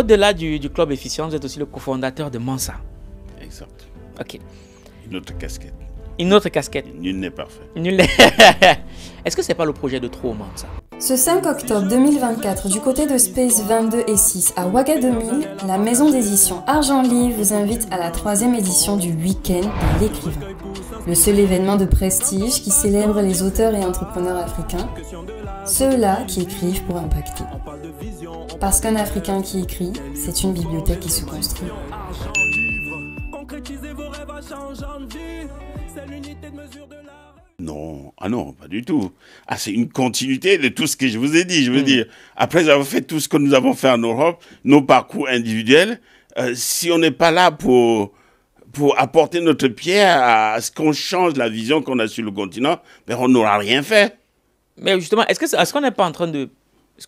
Au-delà du, club efficient, vous êtes aussi le cofondateur de Mansa. Exact. Ok. Une autre casquette. Une autre casquette. Nul n'est parfait. Nul n'est... Est-ce que c'est pas le projet de trop, Mansa ce 5 octobre 2024, du côté de Space 22 et 6 à Ouagadougou, la maison d'édition Argent Livre vous invite à la troisième édition du Week-end de l'écrivain le seul événement de prestige qui célèbre les auteurs et entrepreneurs africains, ceux-là qui écrivent pour impacter. Parce qu'un Africain qui écrit, c'est une bibliothèque qui se construit. Non, ah non, pas du tout. Ah, c'est une continuité de tout ce que je vous ai dit. Je veux hmm. dire, après avoir fait tout ce que nous avons fait en Europe, nos parcours individuels, euh, si on n'est pas là pour pour apporter notre pierre à ce qu'on change la vision qu'on a sur le continent, mais on n'aura rien fait. Mais justement, est-ce qu'on n'est pas en train de...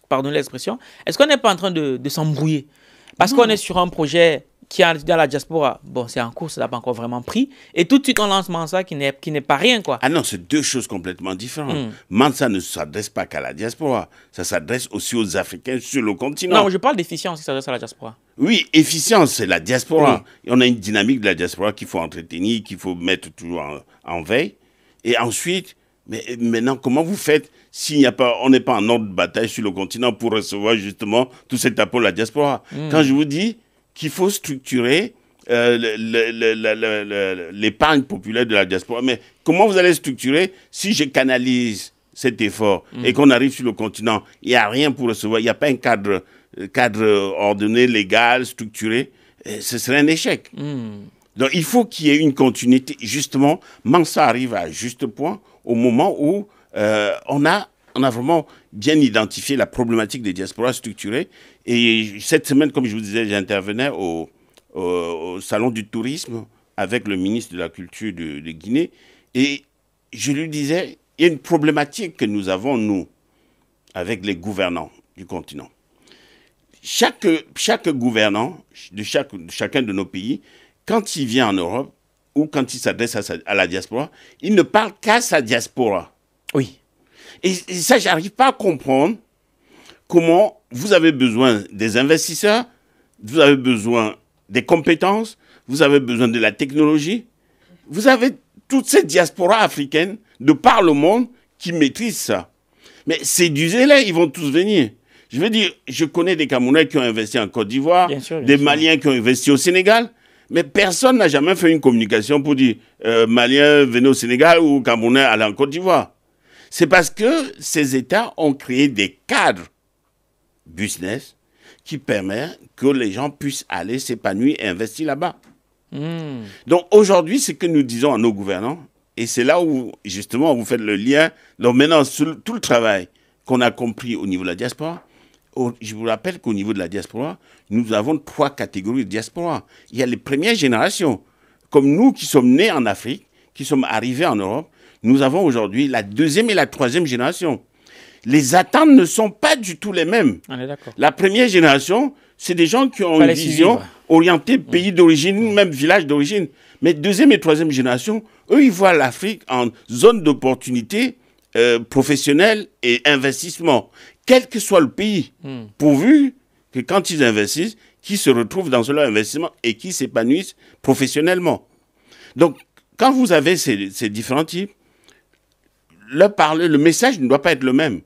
Pardon l'expression. Est-ce qu'on n'est pas en train de, s'embrouiller Parce qu'on est sur un projet qui est dans la diaspora. Bon, c'est en cours, ça n'a pas encore vraiment pris. Et tout de suite, on lance Mansa qui n'est, pas rien, quoi. Ah non, c'est deux choses complètement différentes. Hmm. Mansa ne s'adresse pas qu'à la diaspora. Ça s'adresse aussi aux Africains sur le continent. Non, je parle d'efficience qui s'adresse à la diaspora. Oui, efficience, c'est la diaspora. On a une dynamique de la diaspora qu'il faut entretenir, qu'il faut mettre toujours en, veille. Et ensuite, mais maintenant, comment vous faites s'il n'y a pas, on n'est pas en ordre de bataille sur le continent pour recevoir justement tout cet apport de la diaspora hmm. Quand je vous dis qu'il faut structurer euh, l'épargne populaire de la diaspora, mais comment vous allez structurer si je canalise cet effort hmm. et qu'on arrive sur le continent, il n'y a rien pour recevoir, il n'y a pas un cadre euh, cadre ordonné, légal, structuré, euh, ce serait un échec. Hmm. Donc il faut qu'il y ait une continuité. Justement, Mansa arrive à juste point au moment où euh, on, a, on a vraiment bien identifié la problématique des diasporas structurées. Et cette semaine, comme je vous disais, j'intervenais au, Salon du Tourisme avec le ministre de la Culture de, de Guinée. Et je lui disais, il y a une problématique que nous avons, nous, avec les gouvernants du continent. Chaque, chaque gouvernant de chaque, chacun de nos pays, quand il vient en Europe ou quand il s'adresse à, la diaspora, il ne parle qu'à sa diaspora. Oui. Et, ça, j'arrive pas à comprendre comment vous avez besoin des investisseurs, vous avez besoin des compétences, vous avez besoin de la technologie. Vous avez toute cette diaspora africaine de par le monde qui maîtrise ça. Mais c'est du les ils vont tous venir. Je veux dire, je connais des Camerounais qui ont investi en Côte d'Ivoire, des Maliens qui ont investi au Sénégal, mais personne n'a jamais fait une communication pour dire euh, Maliens venez au Sénégal ou Camerounais allez en Côte d'Ivoire. C'est parce que ces États ont créé des cadres business qui permettent que les gens puissent aller s'épanouir et investir là-bas. Hmm. Donc aujourd'hui, ce que nous disons à nos gouvernants, et c'est là où justement vous faites le lien, donc maintenant tout le travail qu'on a compris au niveau de la diaspora, je vous rappelle qu'au niveau de la diaspora, nous avons trois catégories de diaspora. Il y a les premières générations, comme nous qui sommes nés en Afrique, qui sommes arrivés en Europe. Nous avons aujourd'hui la deuxième et la troisième génération. Les attentes ne sont pas du tout les mêmes. la première génération, c'est des gens qui ont une vision orientée pays mm. d'origine, mm. même village d'origine. Mais deuxième et troisième génération, eux, ils voient l'Afrique en zone d'opportunité, euh, professionnelle et investissement quel que soit le pays, hmm. pourvu que quand ils investissent, qu'ils se retrouvent dans leur investissement et qu'ils s'épanouissent professionnellement. Donc, quand vous avez ces, différents types, le, message ne doit pas être le même.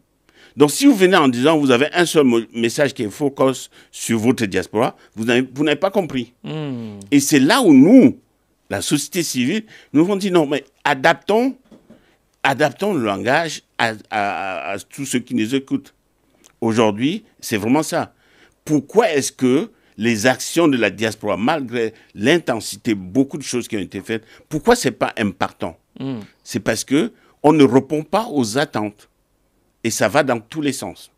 Donc, si vous venez en disant vous avez un seul message qui est focus sur votre diaspora, vous n'avez pas compris. Hmm. Et c'est là où nous, la société civile, nous avons dit non, mais adaptons, adaptons le langage à tous ceux qui nous écoutent. Aujourd'hui, c'est vraiment ça. Pourquoi est-ce que les actions de la diaspora, malgré l'intensité, beaucoup de choses qui ont été faites, pourquoi ce n'est pas important hmm. C'est parce que on ne répond pas aux attentes. Et ça va dans tous les sens.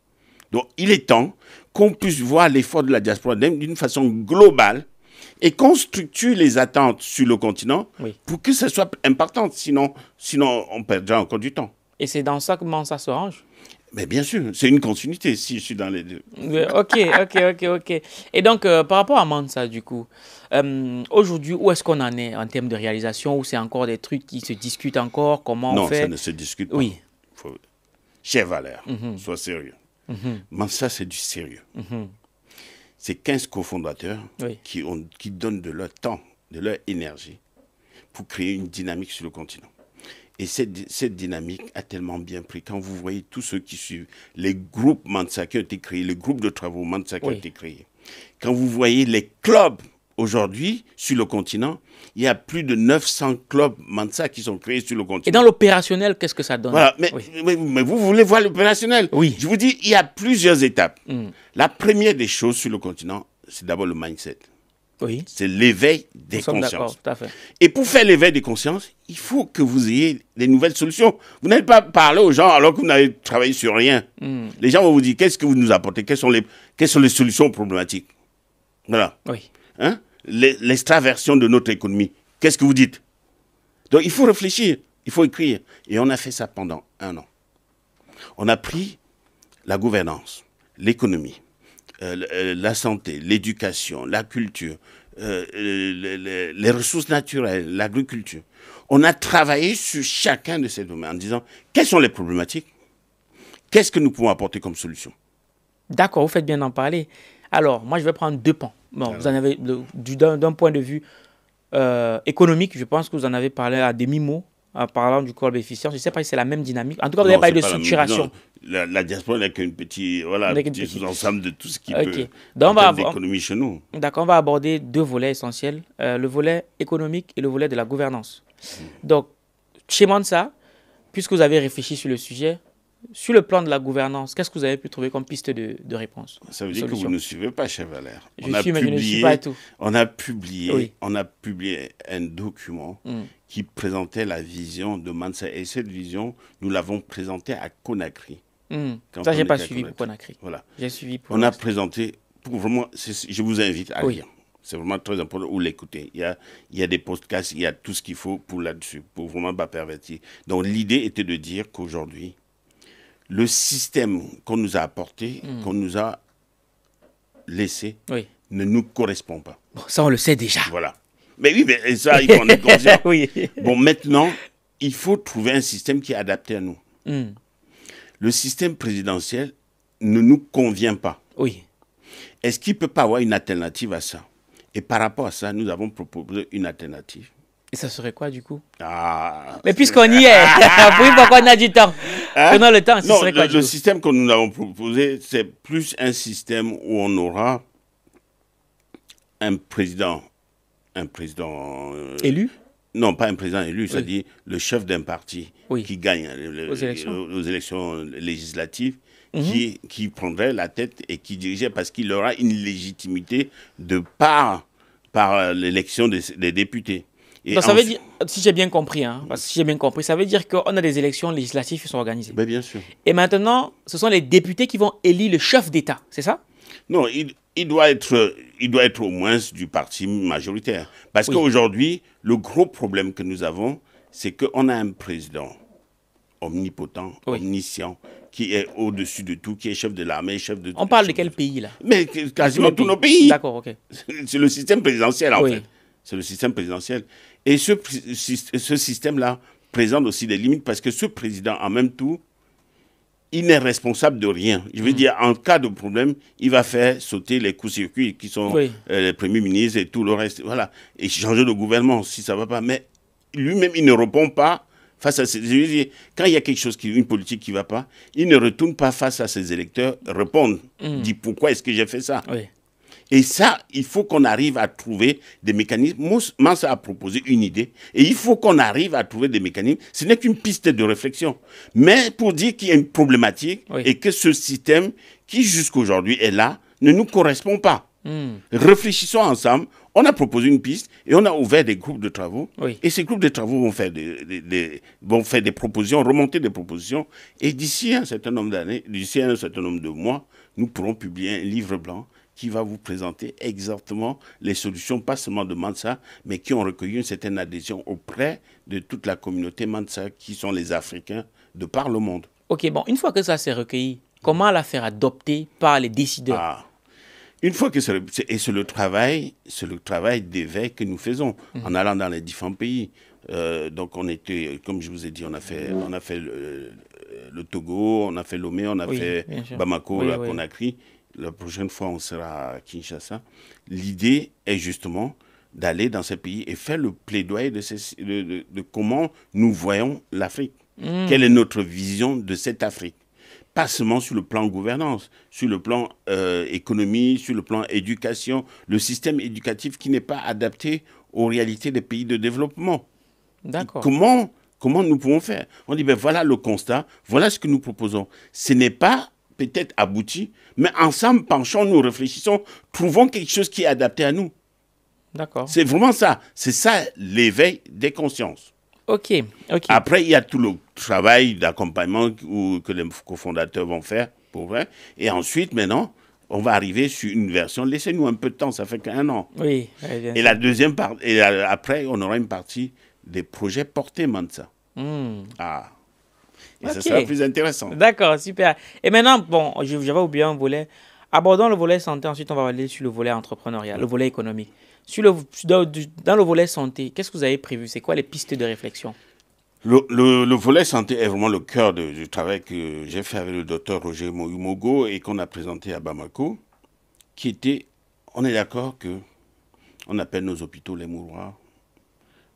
Donc, il est temps qu'on puisse voir l'effort de la diaspora d'une façon globale et qu'on structure les attentes sur le continent pour que ce soit important. Sinon, sinon on perdra encore du temps. Et c'est dans ça que ça se range mais bien sûr, c'est une continuité si je suis dans les deux. ok, ok, ok, ok. Et donc, euh, par rapport à Mansa, du coup, euh, aujourd'hui, où est-ce qu'on en est en termes de réalisation Ou c'est encore des trucs qui se discutent encore Comment on fait Non, ça ne se discute pas. Oui. Faut... Valère, mhm. sois sérieux. Mm Mansa, c'est du sérieux. Mhm. C'est 15 cofondateurs qui, ont, qui donnent de leur temps, de leur énergie pour créer une dynamique sur le continent. Et cette, dynamique a tellement bien pris. Quand vous voyez tous ceux qui suivent, les groupes Mansa qui ont été créés, les groupes de travaux Mansa qui ont été créés, quand vous voyez les clubs aujourd'hui sur le continent, il y a plus de 900 clubs Mansa qui sont créés sur le continent. Et dans l'opérationnel, qu'est-ce que ça donne mais, vous voulez voir l'opérationnel Oui. Je vous dis, il y a plusieurs étapes. Hmm. La première des choses sur le continent, c'est d'abord le mindset. C'est l'éveil des consciences. Tout à Et pour faire l'éveil des consciences, il faut que vous ayez des nouvelles solutions. Vous n'allez pas parler aux gens alors que vous n'avez travaillé sur rien. Hmm. Les gens vont vous dire qu'est-ce que vous nous apportez quelles sont, les, quelles sont les solutions problématiques Voilà. Oui. Hein? L'extraversion de notre économie. Qu'est-ce que vous dites Donc il faut réfléchir, il faut écrire. Et on a fait ça pendant un an. On a pris la gouvernance, l'économie, euh, euh, la santé, l'éducation, la culture, euh, les, ressources naturelles, l'agriculture. On a travaillé sur chacun de ces domaines en disant quelles sont les problématiques, qu'est-ce que nous pouvons apporter comme solution. D'accord, vous faites bien d'en parler. Alors, moi, je vais prendre deux pans. Bon, vous en avez, d'un point de vue économique, je pense que vous en avez parlé à demi-mot en parlant du corps bénéficiaire. Je ne sais pas si c'est la même dynamique. En tout cas, vous n'avez pas de structuration. La, diaspora n'est qu'un petit, voilà, sous-ensemble de tout ce qui peut être on va chez nous. D'accord, on va aborder deux volets essentiels, euh, le volet économique et le volet de la gouvernance. Donc, chez Mansa, puisque vous avez réfléchi sur le sujet, sur le plan de la gouvernance, qu'est-ce que vous avez pu trouver comme piste de, réponse Ça veut dire que vous ne suivez pas, chez Valère. Je on suis, a publié, je ne suis pas à tout. On a publié, un document hmm qui présentait la vision de Mansa. Et cette vision, nous l'avons présentée à Conakry. Hmm. Ça, Ça, j'ai pas suivi pour Conakry. Voilà. J'ai suivi pour On a présenté, pour vraiment, je vous invite à oui. lire. C'est vraiment très important, ou l'écouter. Il, y a, il y a des podcasts, il y a tout ce qu'il faut pour là-dessus, pour vraiment pas pervertir. Donc l'idée était de dire qu'aujourd'hui, le système qu'on nous a apporté, hmm. qu'on nous a laissé, ne nous correspond pas. ça, on le sait déjà. Voilà. Mais oui, mais ça, il faut en être Bon, maintenant, il faut trouver un système qui est adapté à nous. Hmm. Le système présidentiel ne nous convient pas. Oui. Est-ce qu'il ne peut pas avoir une alternative à ça Et par rapport à ça, nous avons proposé une alternative. Et ça serait quoi du coup ah. Mais puisqu'on y est, oui, pourquoi on a du temps hein? le temps. quoi, le système que nous avons proposé, c'est plus un système où on aura un président un président. Euh, élu non, pas un président élu, c'est-à-dire le chef d'un parti qui gagne hein, aux, élections. législatives, mhm. qui, qui, prendrait la tête et qui dirigeait parce qu'il aura une légitimité de part par euh, l'élection des, députés. ça veut dire, si j'ai bien compris, hein, si j'ai bien compris, ça veut dire qu'on a des élections législatives qui sont organisées. mais ben, bien sûr. Et maintenant, ce sont les députés qui vont élire le chef d'État, c'est ça non, il, il doit être, il doit être au moins du parti majoritaire. Parce qu'aujourd'hui, le gros problème que nous avons, c'est qu'on a un président omnipotent, omniscient, qui est au-dessus de tout, qui est chef de l'armée, chef de... On parle de quel pays, là Mais quasiment tous nos pays. D'accord, ok. C'est le système présidentiel, en fait. C'est le système présidentiel. Et ce, ce système-là présente aussi des limites parce que ce président, en même temps, il n'est responsable de rien. Je veux mm. dire, en cas de problème, il va faire sauter les coups-circuits qui sont euh, les premiers ministres et tout le reste. Voilà. Et changer de gouvernement si ça ne va pas. Mais lui-même, il ne répond pas face à ses. Je quand il y a quelque chose, qui, une politique qui ne va pas, il ne retourne pas face à ses électeurs, répondre, Il mm. dit pourquoi est-ce que j'ai fait ça. Et ça, il faut qu'on arrive à trouver des mécanismes. ça a proposé une idée et il faut qu'on arrive à trouver des mécanismes. Ce n'est qu'une piste de réflexion. Mais pour dire qu'il y a une problématique et que ce système qui jusqu'à aujourd'hui, est là ne nous correspond pas. Hmm. Réfléchissons ensemble. On a proposé une piste et on a ouvert des groupes de travaux. Et ces groupes de travaux vont faire des propositions, remonter des propositions. Et d'ici un certain nombre d'années, d'ici un certain nombre de mois, nous pourrons publier un livre blanc qui va vous présenter exactement les solutions, pas seulement de Mansa, mais qui ont recueilli une certaine adhésion auprès de toute la communauté Mansa, qui sont les Africains de par le monde. Ok, bon, une fois que ça s'est recueilli, comment la faire adopter par les décideurs ah, Une fois que c'est et c'est le travail, c'est le travail d'évêque que nous faisons mhm. en allant dans les différents pays. Euh, donc on était, comme je vous ai dit, on a fait, on a fait le, Togo, on a fait Lomé, on a fait Bamako, là la a Conakry la prochaine fois on sera à Kinshasa, l'idée est justement d'aller dans ces pays et faire le plaidoyer de, comment nous voyons l'Afrique. Mm. Quelle est notre vision de cette Afrique Pas seulement sur le plan gouvernance, sur le plan euh, économie, sur le plan éducation, le système éducatif qui n'est pas adapté aux réalités des pays de développement. Comment, comment nous pouvons faire On dit, ben voilà le constat, voilà ce que nous proposons. Ce n'est pas peut-être abouti, mais ensemble, penchons-nous, réfléchissons, trouvons quelque chose qui est adapté à nous. D'accord. C'est vraiment ça. C'est ça l'éveil des consciences. OK. ok. Après, il y a tout le travail d'accompagnement que les cofondateurs vont faire pour Et ensuite, maintenant, on va arriver sur une version. Laissez-nous un peu de temps, ça fait qu'un an. Oui. et la deuxième partie, et après, on aura une partie des projets portés, Mansa. Hmm. Ah. Et ça sera plus intéressant. D'accord, super. Et maintenant, bon, j'avais oublié un volet. Abordons le volet santé, ensuite on va aller sur le volet entrepreneurial, le volet économique. Sur le, dans le volet santé, qu'est-ce que vous avez prévu C'est quoi les pistes de réflexion le, volet santé est vraiment le cœur du travail que j'ai fait avec le docteur Roger Moumogo et qu'on a présenté à Bamako, qui était, on est d'accord que on appelle nos hôpitaux les mouroirs,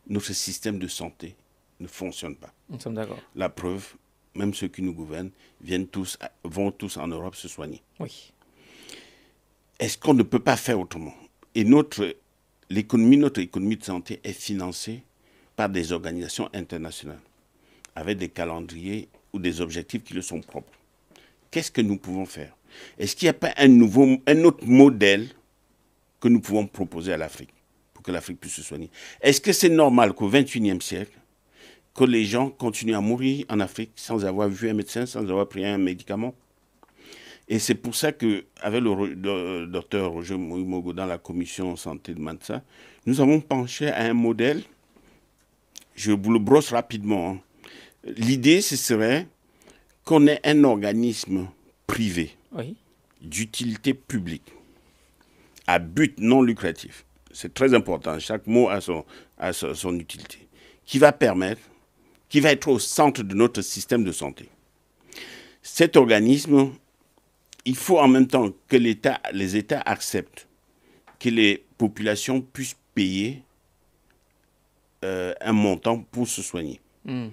notre système de santé ne fonctionne pas. Nous sommes d'accord. La preuve, même ceux qui nous gouvernent, viennent tous, vont tous en Europe se soigner. Oui. Est-ce qu'on ne peut pas faire autrement Et notre économie, notre économie de santé est financée par des organisations internationales, avec des calendriers ou des objectifs qui le sont propres. Qu'est-ce que nous pouvons faire Est-ce qu'il n'y a pas un, nouveau, un autre modèle que nous pouvons proposer à l'Afrique pour que l'Afrique puisse se soigner Est-ce que c'est normal qu'au XXIe siècle, que les gens continuent à mourir en Afrique sans avoir vu un médecin, sans avoir pris un médicament. Et c'est pour ça que, avec le, euh, docteur Roger Mogo dans la commission santé de Mansa, nous avons penché à un modèle. Je vous le brosse rapidement. Hein. L'idée, ce serait qu'on ait un organisme privé d'utilité publique à but non lucratif. C'est très important. Chaque mot a son, a son utilité qui va permettre qui va être au centre de notre système de santé. Cet organisme, il faut en même temps que les États acceptent que les populations puissent payer euh, un montant pour se soigner. Hmm.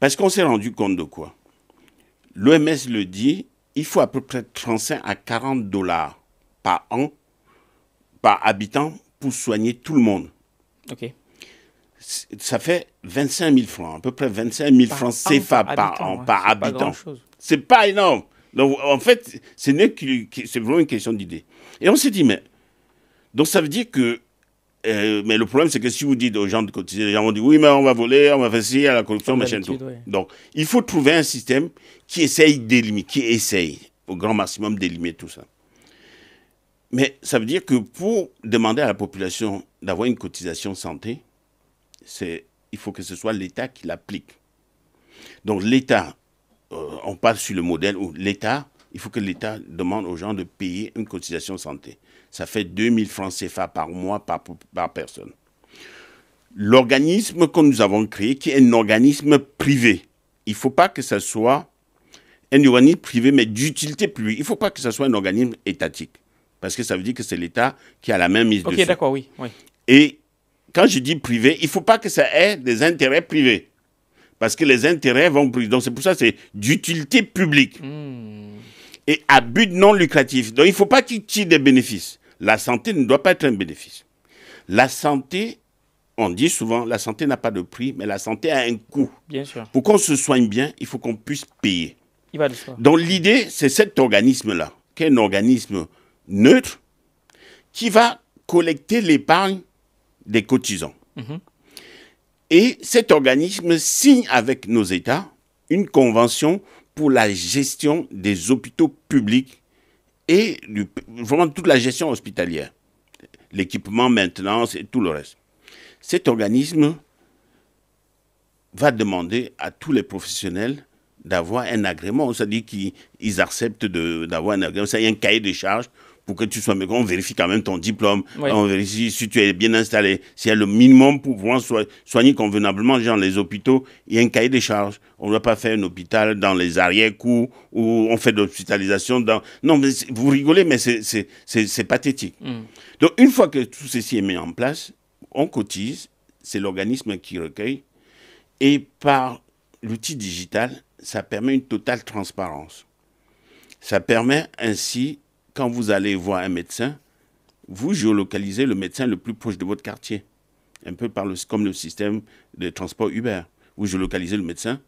Parce qu'on s'est rendu compte de quoi L'OMS le dit, il faut à peu près 35 à 40 dollars par an, par habitant, pour soigner tout le monde. OK ça fait 25 000 francs, à peu près 25 000 francs CFA par, par habitant. C'est pas, pas énorme. Donc, en fait, c'est vraiment une question d'idée. Et on s'est dit, mais. Donc, ça veut dire que. Euh, mais le problème, c'est que si vous dites aux gens de cotiser, les gens vont dire oui, mais on va voler, on va ci, à la corruption, machin tout. Donc, il faut trouver un système qui essaye d'éliminer, qui essaye au grand maximum d'éliminer tout ça. Mais ça veut dire que pour demander à la population d'avoir une cotisation santé, il faut que ce soit l'État qui l'applique. Donc l'État, euh, on parle sur le modèle où l'État, il faut que l'État demande aux gens de payer une cotisation santé. Ça fait 2000 francs CFA par mois, par, par personne. L'organisme que nous avons créé, qui est un organisme privé, il ne faut pas que ce soit un organisme privé, mais d'utilité publique. Il ne faut pas que ce soit un organisme étatique, parce que ça veut dire que c'est l'État qui a la main mise dessus. Ok, d'accord, oui, oui. Et quand je dis privé, il ne faut pas que ça ait des intérêts privés. Parce que les intérêts vont brûler. Donc c'est pour ça que c'est d'utilité publique. Hmm. Et à but non lucratif. Donc il ne faut pas qu'il tire des bénéfices. La santé ne doit pas être un bénéfice. La santé, on dit souvent, la santé n'a pas de prix, mais la santé a un coût. Bien sûr. Pour qu'on se soigne bien, il faut qu'on puisse payer. Il va Donc l'idée, c'est cet organisme-là, qui est un organisme neutre, qui va collecter l'épargne des cotisants. Mhm. Et cet organisme signe avec nos États une convention pour la gestion des hôpitaux publics et vraiment toute la gestion hospitalière, l'équipement, maintenance et tout le reste. Cet organisme va demander à tous les professionnels d'avoir un agrément, c'est-à-dire qu'ils acceptent d'avoir un agrément, cest y a un cahier de charges pour que tu sois mais on vérifie quand même ton diplôme, on vérifie si tu es bien installé, s'il y a le minimum pour pouvoir soigner convenablement. Genre, les hôpitaux, il y a un cahier des charges. On ne doit pas faire un hôpital dans les arrière-cours ou on fait de l'hospitalisation. Dans... Non, mais vous rigolez, mais c'est pathétique. Hmm. Donc, une fois que tout ceci est mis en place, on cotise, c'est l'organisme qui recueille, et par l'outil digital, ça permet une totale transparence. Ça permet ainsi quand vous allez voir un médecin, vous géolocalisez le médecin le plus proche de votre quartier, un peu par le, comme le système de transport Uber. Vous géolocalisez le médecin,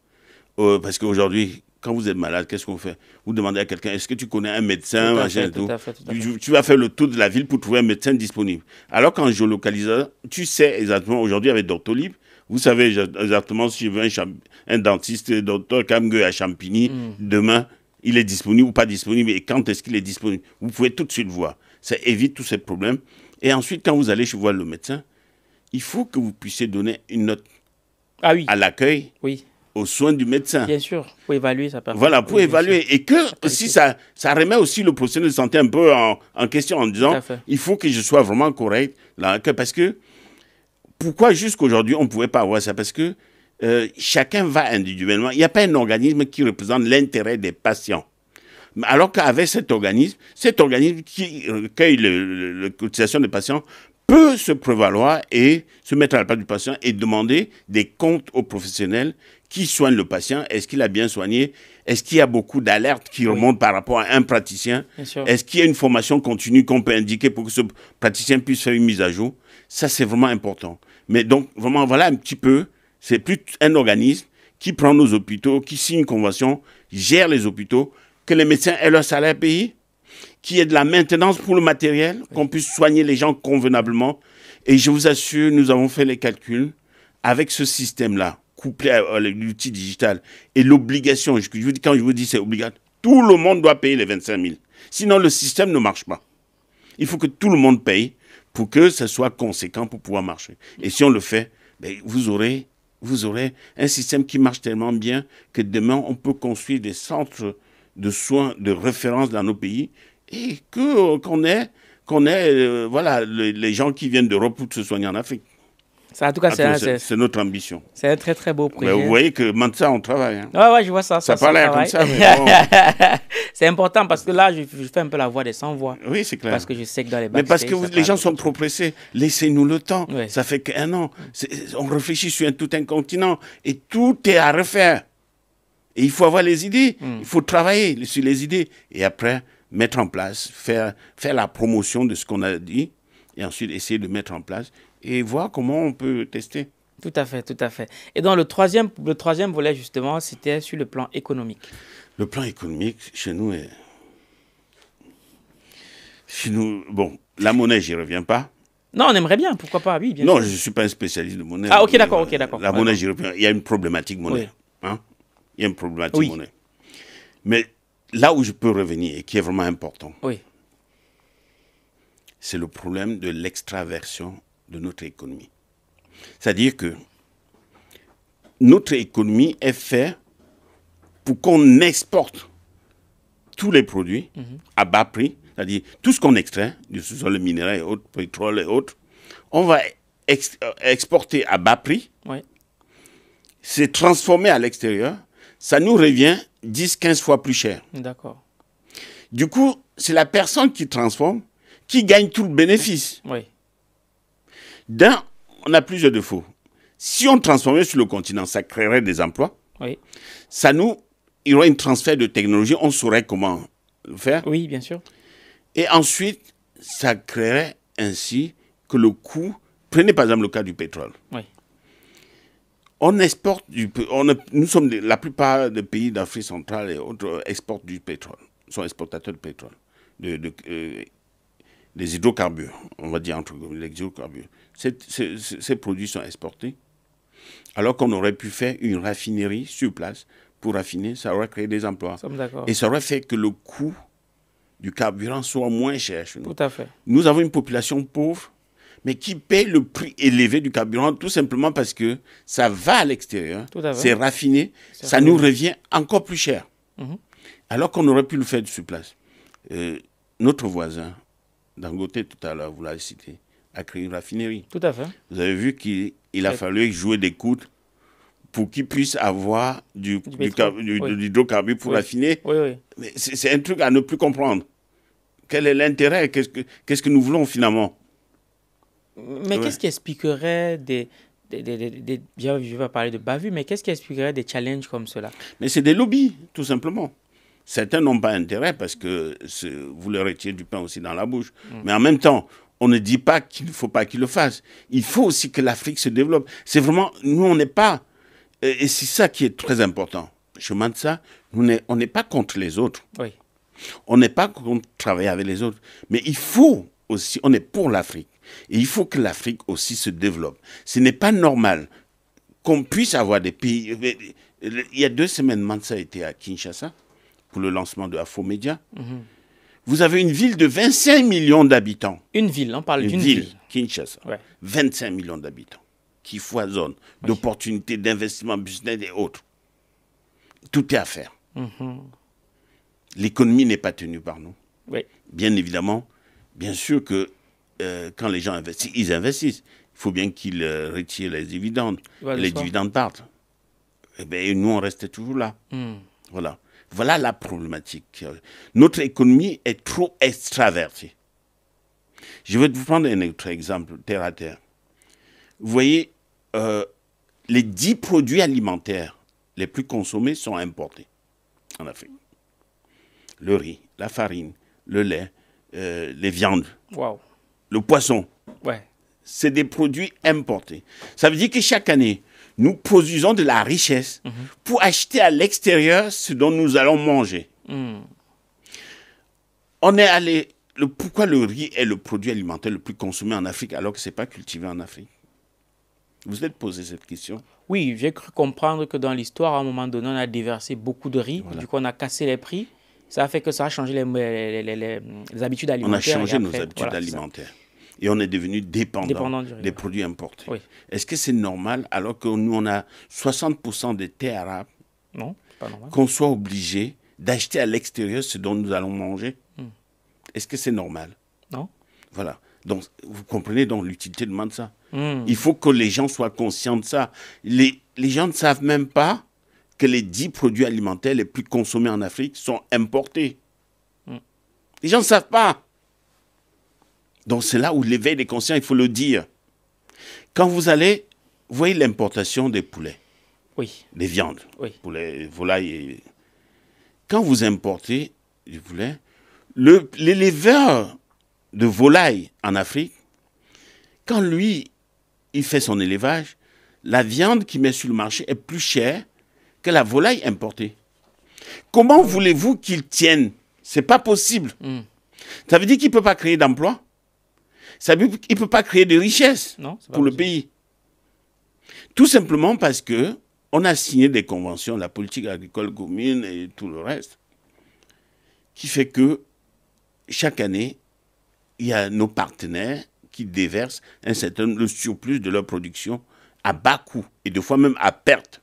euh, parce qu'aujourd'hui, quand vous êtes malade, qu'est-ce qu'on fait Vous demandez à quelqu'un, est-ce que tu connais un médecin Tu, vas faire le tour de la ville pour trouver un médecin disponible. Alors quand je géolocalisant, tu sais exactement, aujourd'hui avec Doctolib, vous savez exactement si je veux un, un dentiste, docteur Kamgue à Champigny, mm. demain il est disponible ou pas disponible et quand est-ce qu'il est disponible. Vous pouvez tout de suite voir. Ça évite tous ces problèmes. Et ensuite, quand vous allez chez voir le médecin, il faut que vous puissiez donner une note ah oui. à l'accueil, oui. aux soins du médecin. Bien sûr, pour évaluer ça. Voilà, pour évaluer. Et que si ça, ça remet aussi le professionnel de santé un peu en, question en disant, il faut que je sois vraiment correct là, parce que pourquoi jusqu'aujourd'hui on ne pouvait pas avoir ça Parce que euh, chacun va individuellement. Il n'y a pas un organisme qui représente l'intérêt des patients. Alors qu'avec cet organisme, cet organisme qui recueille euh, la des patients peut se prévaloir et se mettre à la place du patient et demander des comptes aux professionnels qui soignent le patient. Est-ce qu'il a bien soigné Est-ce qu'il y a beaucoup d'alertes qui remontent par rapport à un praticien Est-ce qu'il y a une formation continue qu'on peut indiquer pour que ce praticien puisse faire une mise à jour Ça, c'est vraiment important. Mais donc, vraiment, voilà un petit peu c'est plus un organisme qui prend nos hôpitaux, qui signe une convention, gère les hôpitaux, que les médecins aient leur salaire payé, qu'il y ait de la maintenance pour le matériel, qu'on puisse soigner les gens convenablement. Et je vous assure, nous avons fait les calculs avec ce système-là, couplé à l'outil digital et l'obligation. Quand je vous dis c'est obligatoire, tout le monde doit payer les 25 000. Sinon, le système ne marche pas. Il faut que tout le monde paye pour que ce soit conséquent pour pouvoir marcher. Et si on le fait, ben, vous aurez vous aurez un système qui marche tellement bien que demain, on peut construire des centres de soins de référence dans nos pays et que euh, qu'on ait, euh, voilà, les, les gens qui viennent d'Europe pour se soigner en Afrique en tout cas, ah, c'est notre ambition. C'est un très très beau projet. vous voyez que maintenant, on travaille. Hein. oui, ouais, je vois ça. Ça, ça pas comme ça, c'est important parce que là, je, fais un peu la voix des sans voix. Oui, c'est clair. Parce que je sais que dans les Mais parce que les gens sont trop pressés. Laissez-nous le temps. Ça fait qu'un an. On réfléchit sur un, tout un continent et tout est à refaire. Et il faut avoir les idées. Hmm. Il faut travailler sur les idées. Et après, mettre en place, faire, faire la promotion de ce qu'on a dit et ensuite essayer de mettre en place et voir comment on peut tester. Tout à fait, tout à fait. Et dans le troisième, le troisième volet, justement, c'était sur le plan économique. Le plan économique, chez nous, est... chez nous bon, la monnaie, j'y reviens pas. Non, on aimerait bien, pourquoi pas, oui. Bien non, je ne suis pas un spécialiste de monnaie. Ah, ok, d'accord, ok, d'accord. La monnaie, j'y reviens. Il y a une problématique monnaie. Hein Il y a une problématique monnaie. Mais là où je peux revenir et qui est vraiment important, oui c'est le problème de l'extraversion de notre économie. C'est-à-dire que notre économie est faite pour qu'on exporte tous les produits à bas prix, c'est-à-dire tout ce qu'on extrait, du sous-sol minéral et autres, pétrole et autres, on va euh, exporter à bas prix, c'est transformé à l'extérieur, ça nous revient 10-15 fois plus cher. D'accord. Du coup, c'est la personne qui transforme qui gagne tout le bénéfice. Oui. D'un, on a plusieurs défauts. Si on transformait sur le continent, ça créerait des emplois. Oui. Ça nous, il y aurait un transfert de technologie, on saurait comment le faire. Oui, bien sûr. Et ensuite, ça créerait ainsi que le coût. Prenez par exemple le cas du pétrole. Oui. On exporte du on, nous sommes la plupart des pays d'Afrique centrale et autres exportent du pétrole, sont exportateurs de pétrole, de, euh, les hydrocarbures, on va dire entre les hydrocarbures, ces, produits sont exportés, alors qu'on aurait pu faire une raffinerie sur place pour raffiner, ça aurait créé des emplois. Et ça aurait fait que le coût du carburant soit moins cher nous. Nous avons une population pauvre, mais qui paye le prix élevé du carburant tout simplement parce que ça va à l'extérieur, c'est raffiné, ça nous revient encore plus cher. Mhm. Alors qu'on aurait pu le faire sur place. Euh, notre voisin, côté, tout à l'heure, vous l'avez cité, a créer une raffinerie. Tout à fait. Vous avez vu qu'il a fallu jouer des coudes pour qu'ils puissent avoir du, du, du, oui. hydrocarbure pour oui. Oui, Mais c'est un truc à ne plus comprendre. Quel est l'intérêt Qu'est-ce que, que nous voulons finalement Mais qu'est-ce qui expliquerait des. des, des, des je vais parler de Bavu, mais qu'est-ce qui expliquerait des challenges comme cela Mais c'est des lobbies, tout simplement. Certains n'ont pas intérêt parce que vous leur étiez du pain aussi dans la bouche. Mm. Mais en même temps, on ne dit pas qu'il ne faut pas qu'ils le fassent. Il faut aussi que l'Afrique se développe. C'est vraiment, nous, on n'est pas, et c'est ça qui est très important. Chemin Mansa, ça, nous on n'est pas contre les autres. Oui. On n'est pas contre travailler avec les autres. Mais il faut aussi, on est pour l'Afrique. Et il faut que l'Afrique aussi se développe. Ce n'est pas normal qu'on puisse avoir des pays. Il y a deux semaines, Mansa était à Kinshasa pour le lancement de Afomédia. Mhm. Vous avez une ville de 25 millions d'habitants. Une ville, on parle d'une ville, ville. Kinshasa. 25 millions d'habitants qui foisonnent d'opportunités d'investissement business et autres. Tout est à faire. Mhm. L'économie n'est pas tenue par nous. Bien évidemment, bien sûr que euh, quand les gens investissent, ils investissent. Il faut bien qu'ils euh, retirent les dividendes. les dividendes partent. Eh ben, et nous, on restait toujours là. Mhm. Voilà. Voilà la problématique. Notre économie est trop extravertie. Je vais vous prendre un autre exemple, terre à terre. Vous voyez, euh, les dix produits alimentaires les plus consommés sont importés en Afrique. Le riz, la farine, le lait, euh, les viandes, le poisson. C'est des produits importés. Ça veut dire que chaque année, nous produisons de la richesse mhm. pour acheter à l'extérieur ce dont nous allons manger. Mhm. On est allé. Le, pourquoi le riz est le produit alimentaire le plus consommé en Afrique alors que ce n'est pas cultivé en Afrique Vous êtes posé cette question Oui, j'ai cru comprendre que dans l'histoire, à un moment donné, on a déversé beaucoup de riz, du coup, on a cassé les prix. Ça a fait que ça a changé les, les, habitudes alimentaires. On a changé nos habitudes alimentaires et on est devenu dépendant, des produits importés. Est-ce que c'est normal alors que nous, on a 60% des terres arabes Qu'on soit obligé d'acheter à l'extérieur ce dont nous allons manger hmm. Est-ce que c'est normal Non. Voilà. Donc, vous comprenez donc l'utilité de ça. Hmm. Il faut que les gens soient conscients de ça. Les, gens ne savent même pas que les 10 produits alimentaires les plus consommés en Afrique sont importés. Hmm. Les gens ne savent pas. Donc c'est là où l'éveil des conscient. il faut le dire. Quand vous allez, vous voyez l'importation des poulets. Oui. Des viandes. Oui. Poulets, volailles. Quand vous importez du poulet, l'éleveur de volailles en Afrique, quand lui, il fait son élevage, la viande qu'il met sur le marché est plus chère que la volaille importée. Comment voulez-vous qu'il tienne C'est pas possible. Hmm. Ça veut dire qu'il ne peut pas créer d'emplois il ne peut pas créer de richesse pour le pays. Tout simplement parce que on a signé des conventions, la politique agricole commune et tout le reste, qui fait que chaque année, il y a nos partenaires qui déversent un certain surplus de leur production à bas coût et des fois même à perte.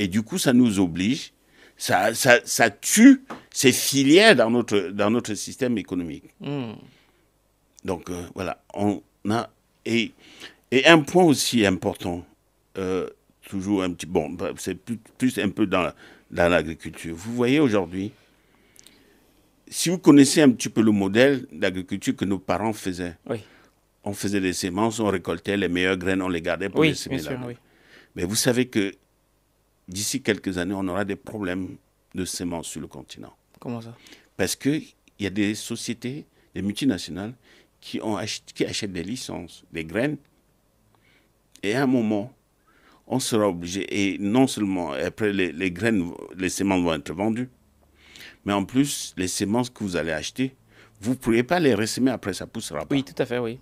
Et du coup, ça nous oblige, ça, tue ces filières dans notre, système économique. Hmm. Donc euh, voilà, on a... Et, un point aussi important, euh, toujours un petit... Bon, bah, c'est plus, un peu dans, dans l'agriculture. Vous voyez aujourd'hui, si vous connaissez un petit peu le modèle d'agriculture que nos parents faisaient, on faisait des semences, on récoltait les meilleures graines, on les gardait pour les semer là. Oui. Mais vous savez que d'ici quelques années, on aura des problèmes de semences sur le continent. Comment ça Parce qu'il y a des sociétés, des multinationales, qui, ont qui achètent des licences, des graines. Et à un moment, on sera obligé, et non seulement après les, les, graines, les semences vont être vendues, mais en plus, les semences que vous allez acheter, vous ne pourrez pas les ressemer après, ça poussera pas. Oui, tout à fait, oui.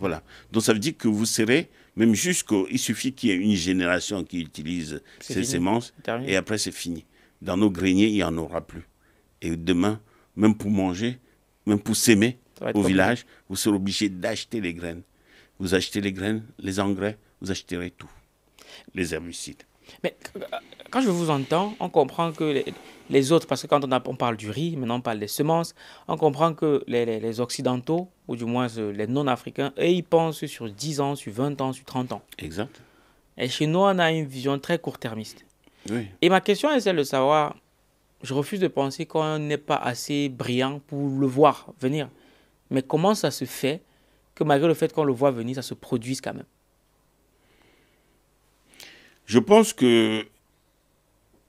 Voilà. Donc ça veut dire que vous serez, même jusqu'au. Il suffit qu'il y ait une génération qui utilise ces semences, et après c'est fini. Dans nos greniers, il n'y en aura plus. Et demain, même pour manger, même pour s'aimer, au village, vous serez obligé d'acheter les graines. Vous achetez les graines, les engrais, vous achèterez tout. Les herbicides. Mais euh, quand je vous entends, on comprend que les, autres, parce que quand on, parle du riz, maintenant on parle des semences, on comprend que les, Occidentaux, ou du moins euh, les non-africains, eux, ils pensent sur 10 ans, sur 20 ans, sur 30 ans. Exact. Et chez nous, on a une vision très court-termiste. Oui. Et ma question est celle de savoir, je refuse de penser qu'on n'est pas assez brillant pour le voir venir. Mais comment ça se fait que malgré le fait qu'on le voit venir, ça se produise quand même Je pense que,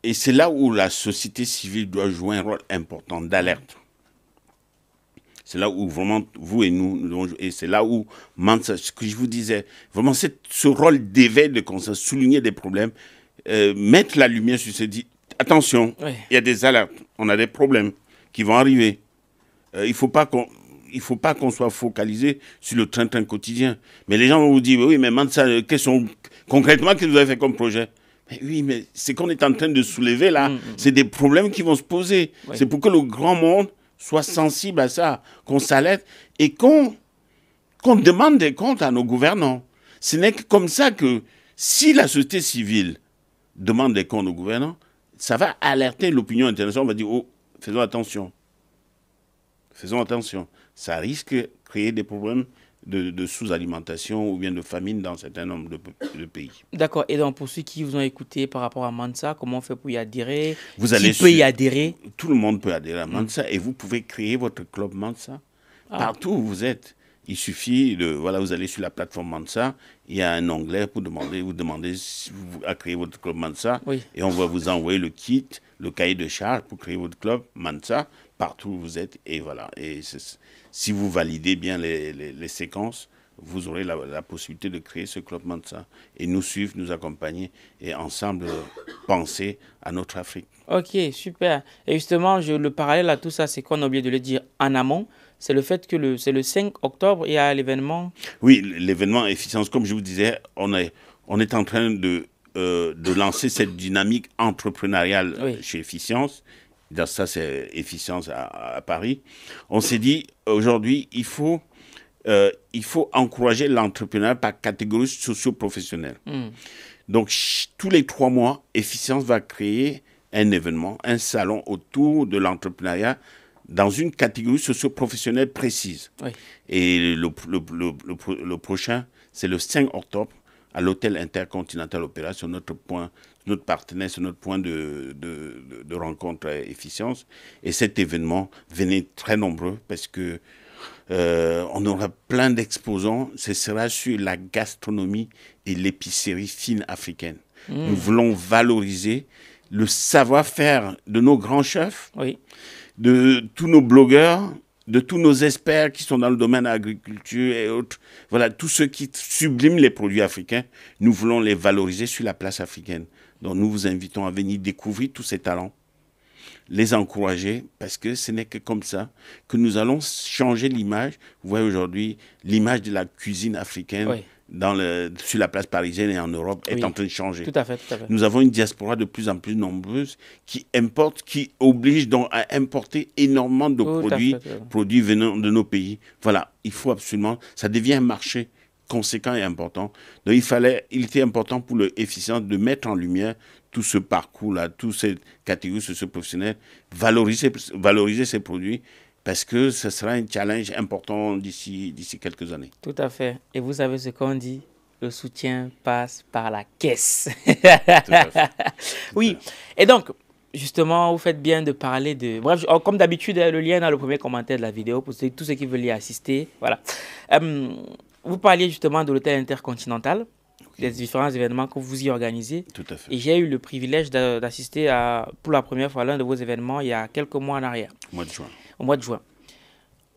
et c'est là où la société civile doit jouer un rôle important d'alerte. C'est là où vraiment vous et nous, et c'est là où ce que je vous disais, vraiment ce rôle d'éveil de conscience, souligner des problèmes, euh, mettre la lumière sur ce dit, attention, il y a des alertes, on a des problèmes qui vont arriver. Euh, il ne faut pas qu'on il ne faut pas qu'on soit focalisé sur le train-train quotidien. Mais les gens vont vous dire, oui, mais Mansa, euh, concrètement, qu'est-ce que vous avez fait comme projet mais Oui, mais c'est qu'on est en train de soulever là, mm, mm. c'est des problèmes qui vont se poser. C'est pour que le grand monde soit sensible à ça, qu'on s'alerte et qu'on demande des comptes à nos gouvernants. Ce n'est que comme ça que si la société civile demande des comptes aux gouvernants, ça va alerter l'opinion internationale, on va dire, oh, faisons attention. Faisons attention ça risque de créer des problèmes de, sous-alimentation ou bien de famine dans un certain nombre de, pays. D'accord. Et donc, pour ceux qui vous ont écouté par rapport à Mansa, comment on fait pour y adhérer Vous qui peut y adhérer Tout le monde peut adhérer à hmm. Mansa et vous pouvez créer votre club Mansa ah. partout où vous êtes. Il suffit de voilà, vous allez sur la plateforme Mansa, il y a un onglet pour demander, vous demandez à créer votre club Mansa, et on va vous envoyer le kit, le cahier de charge pour créer votre club Mansa partout où vous êtes. Et voilà. Et si vous validez bien les, séquences, vous aurez la, possibilité de créer ce club Mansa et nous suivre, nous accompagner et ensemble penser à notre Afrique. Ok, super. Et justement, je, le parallèle à tout ça, c'est qu'on a oublié de le dire en amont. C'est le fait que le, c'est le 5 octobre, il y a l'événement. Oui, l'événement efficience, comme je vous disais, on est, on est en train de, euh, de lancer cette dynamique entrepreneuriale chez Efficience dans ça, c'est efficience à, Paris. On s'est dit, aujourd'hui, il faut, euh, il faut encourager l'entrepreneur par catégorie socio-professionnelle. Hmm. Donc, tous les trois mois, efficience va créer un événement, un salon autour de l'entrepreneuriat dans une catégorie socio-professionnelle précise. Et le prochain, c'est le 5 octobre à l'hôtel intercontinental Opéra, notre point, notre partenaire, sur notre point de, rencontre efficience. Et cet événement, venait très nombreux parce que euh, on aura plein d'exposants. Ce sera sur la gastronomie et l'épicerie fine africaine. Hmm. Nous voulons valoriser le savoir-faire de nos grands chefs, oui. de tous nos blogueurs, de tous nos experts qui sont dans le domaine de l'agriculture et autres, voilà, tous ceux qui subliment les produits africains, nous voulons les valoriser sur la place africaine. Donc nous vous invitons à venir découvrir tous ces talents, les encourager, parce que ce n'est que comme ça que nous allons changer l'image. Vous voyez aujourd'hui l'image de la cuisine africaine dans le, sur la place parisienne et en Europe est en train de changer. Tout à, fait, Nous avons une diaspora de plus en plus nombreuse qui importe, qui oblige donc à importer énormément de produits, produits venant de nos pays. Voilà, il faut absolument, ça devient un marché conséquent et important. Donc il fallait, il était important pour le efficient de mettre en lumière tout ce parcours-là, toutes ces catégories ce professionnel valoriser, valoriser ces produits parce que ce sera un challenge important d'ici quelques années. Tout à fait. Et vous savez ce qu'on dit le soutien passe par la caisse. oui, et donc, justement, vous faites bien de parler de... Bref, oh, comme d'habitude, le lien est dans le premier commentaire de la vidéo pour tous ceux qui veulent y assister. Voilà. Euh, vous parliez justement de l'hôtel intercontinental, des différents événements que vous y organisez. Tout à fait. Et j'ai eu le privilège d'assister pour la première fois à l'un de vos événements il y a quelques mois en arrière. Mois de juin mois de juin.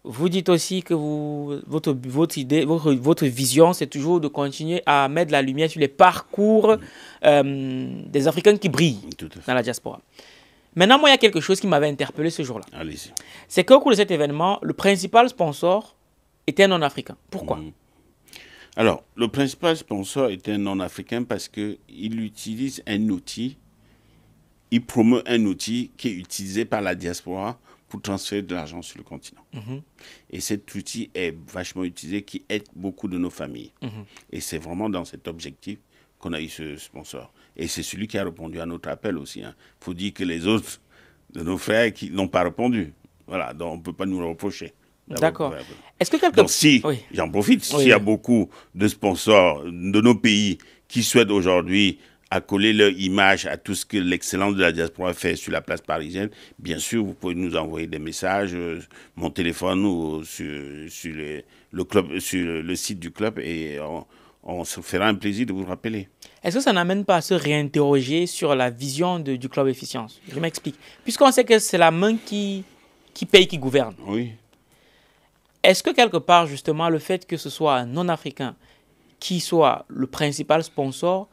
Vous dites aussi que vous, votre, votre idée, votre, votre vision, c'est toujours de continuer à mettre la lumière sur les parcours euh, des Africains qui brillent dans la diaspora. Maintenant, moi, il y a quelque chose qui m'avait interpellé ce jour-là. C'est qu'au cours de cet événement, le principal sponsor était un non-africain. Pourquoi mhm. Alors, le principal sponsor était un non-africain parce qu'il utilise un outil, il promeut un outil qui est utilisé par la diaspora pour transférer de l'argent sur le continent. Mhm. Et cet outil est vachement utilisé, qui aide beaucoup de nos familles. Mhm. Et c'est vraiment dans cet objectif qu'on a eu ce sponsor. Et c'est celui qui a répondu à notre appel aussi. Il hein. faut dire que les autres de nos frères qui n'ont pas répondu. Voilà, donc on ne peut pas nous le reprocher. D'accord. Est-ce que quelqu'un... Donc si, j'en profite, s'il y a beaucoup de sponsors de nos pays qui souhaitent aujourd'hui à coller leur image à tout ce que l'excellence de la diaspora fait sur la place parisienne, bien sûr, vous pouvez nous envoyer des messages, euh, mon téléphone ou euh, sur, le, club, sur le site du club et on, se fera un plaisir de vous rappeler. Est-ce que ça n'amène pas à se réinterroger sur la vision du club efficience Je m'explique. Puisqu'on sait que c'est la main qui, qui paye, qui gouverne. Oui. Est-ce que quelque part, justement, le fait que ce soit un non-africain qui soit le principal sponsor,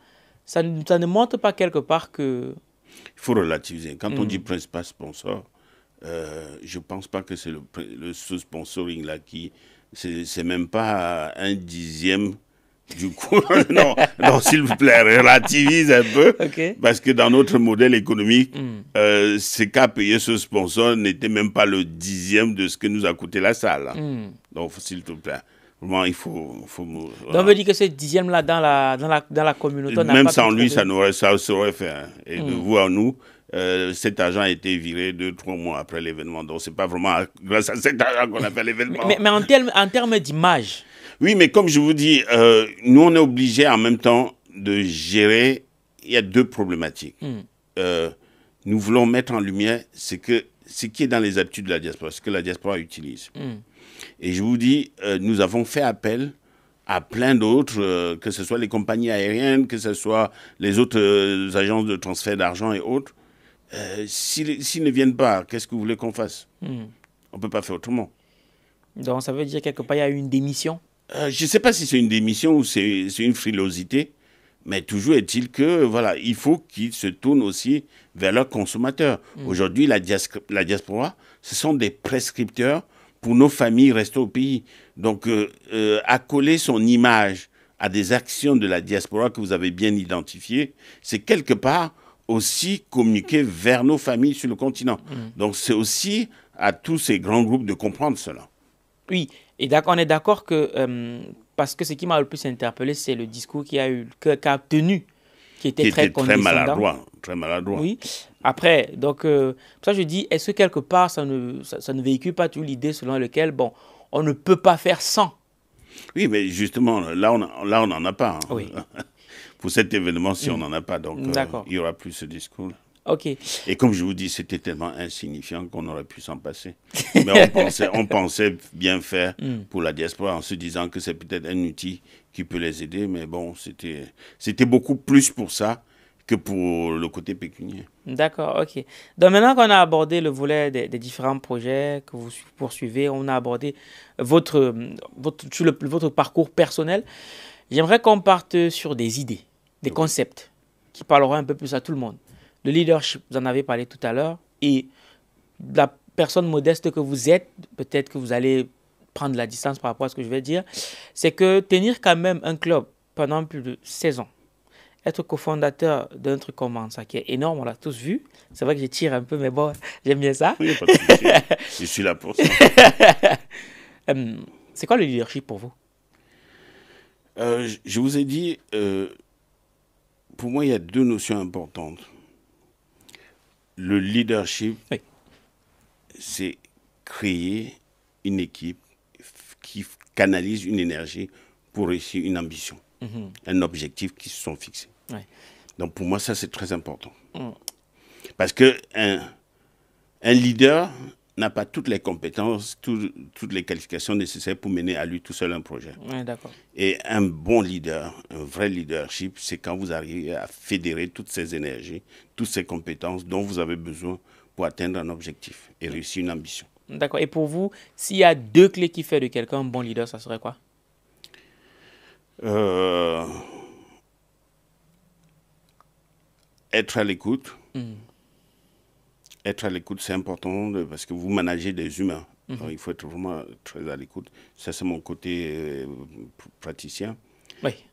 ça, ne montre pas quelque part que... Il faut relativiser. Quand on hmm. dit principal sponsor, euh, je ne pense pas que c'est le, le sponsoring-là qui... C'est même pas un dixième du coup, non, s'il vous plaît, relativise un peu. Parce que dans notre modèle économique, hmm. euh, ce qu'a payé ce sponsor n'était même pas le dixième de ce que nous a coûté la salle. Hmm. Donc, s'il vous plaît il faut, faut Donc, veut dire que ce dixième-là, dans la, dans, la, dans la communauté... Même sans lui, ça n'aurait ça serait fait. Hein. Et de hmm. vous à nous, euh, cet agent a été viré deux, trois mois après l'événement. Donc, ce n'est pas vraiment grâce à cet argent qu'on a fait l'événement. Mais, en termes d'image... Oui, mais comme je vous dis, euh, nous, on est obligés en même temps de gérer... Il y a deux problématiques. Hmm. Euh, nous voulons mettre en lumière ce, que, ce qui est dans les habitudes de la diaspora, ce que la diaspora utilise. Hmm. Et je vous dis, euh, nous avons fait appel à plein d'autres, euh, que ce soit les compagnies aériennes, que ce soit les autres euh, agences de transfert d'argent et autres. S'ils ne viennent pas, qu'est-ce que vous voulez qu'on fasse hmm. On ne peut pas faire autrement. Donc ça veut dire quelque part, il y a eu une démission Je ne sais pas si c'est une démission ou c'est une frilosité, mais toujours est-il que voilà, il faut qu'ils se tournent aussi vers leurs consommateurs. Hmm. Aujourd'hui, la diaspora, ce sont des prescripteurs pour nos familles restées au pays. Donc, euh, euh, accoler son image à des actions de la diaspora que vous avez bien identifiées, c'est quelque part aussi communiquer vers nos familles sur le continent. Mm. Donc, c'est aussi à tous ces grands groupes de comprendre cela. Oui, et on est d'accord que, euh, parce que ce qui m'a le plus interpellé, c'est le discours qui a, eu, a tenu, qui était, qui très, était très maladroit. Très maladroit. Oui. Après, donc, euh, ça je dis, est-ce que quelque part, ça ne, ça, ne véhicule pas toute l'idée selon laquelle, bon, on ne peut pas faire sans Oui, mais justement, là, on n'en a pas. Hein. Oui. Pour cet événement, si on n'en a pas, donc euh, il n'y aura plus ce discours. Ok. Et comme je vous dis, c'était tellement insignifiant qu'on aurait pu s'en passer. Mais on pensait, on pensait bien faire mm. pour la diaspora en se disant que c'est peut-être un outil qui peut les aider. Mais bon, c'était beaucoup plus pour ça que pour le côté pécunier. D'accord, ok. Donc maintenant qu'on a abordé le volet des, différents projets que vous poursuivez, on a abordé votre, votre, votre parcours personnel, j'aimerais qu'on parte sur des idées, des concepts qui parleront un peu plus à tout le monde. Le leadership, vous en avez parlé tout à l'heure, et la personne modeste que vous êtes, peut-être que vous allez prendre la distance par rapport à ce que je vais dire, c'est que tenir quand même un club pendant plus de 16 ans, être cofondateur d'un truc comme ça, qui est énorme, on l'a tous vu. C'est vrai que j'étire tire un peu, mais bon, j'aime bien ça. Oui, pas je suis là pour ça. Euh, c'est quoi le leadership pour vous euh, Je vous ai dit, euh, pour moi, il y a deux notions importantes. Le leadership, c'est créer une équipe qui canalise une énergie pour réussir une ambition, mhm. un objectif qui se sont fixés. Donc pour moi, ça, c'est très important. Mm. Parce que un, un leader n'a pas toutes les compétences, toutes les qualifications nécessaires pour mener à lui tout seul un projet. Et un bon leader, un vrai leadership, c'est quand vous arrivez à fédérer toutes ces énergies, toutes ces compétences dont vous avez besoin pour atteindre un objectif et mm. réussir une ambition. D'accord. Et pour vous, s'il y a deux clés qui fait de quelqu'un un bon leader, ça serait quoi euh, être à l'écoute. Hmm. Être à l'écoute, c'est important parce que vous managez des humains. Hmm. il faut être vraiment très à l'écoute. Ça, c'est mon côté euh, praticien.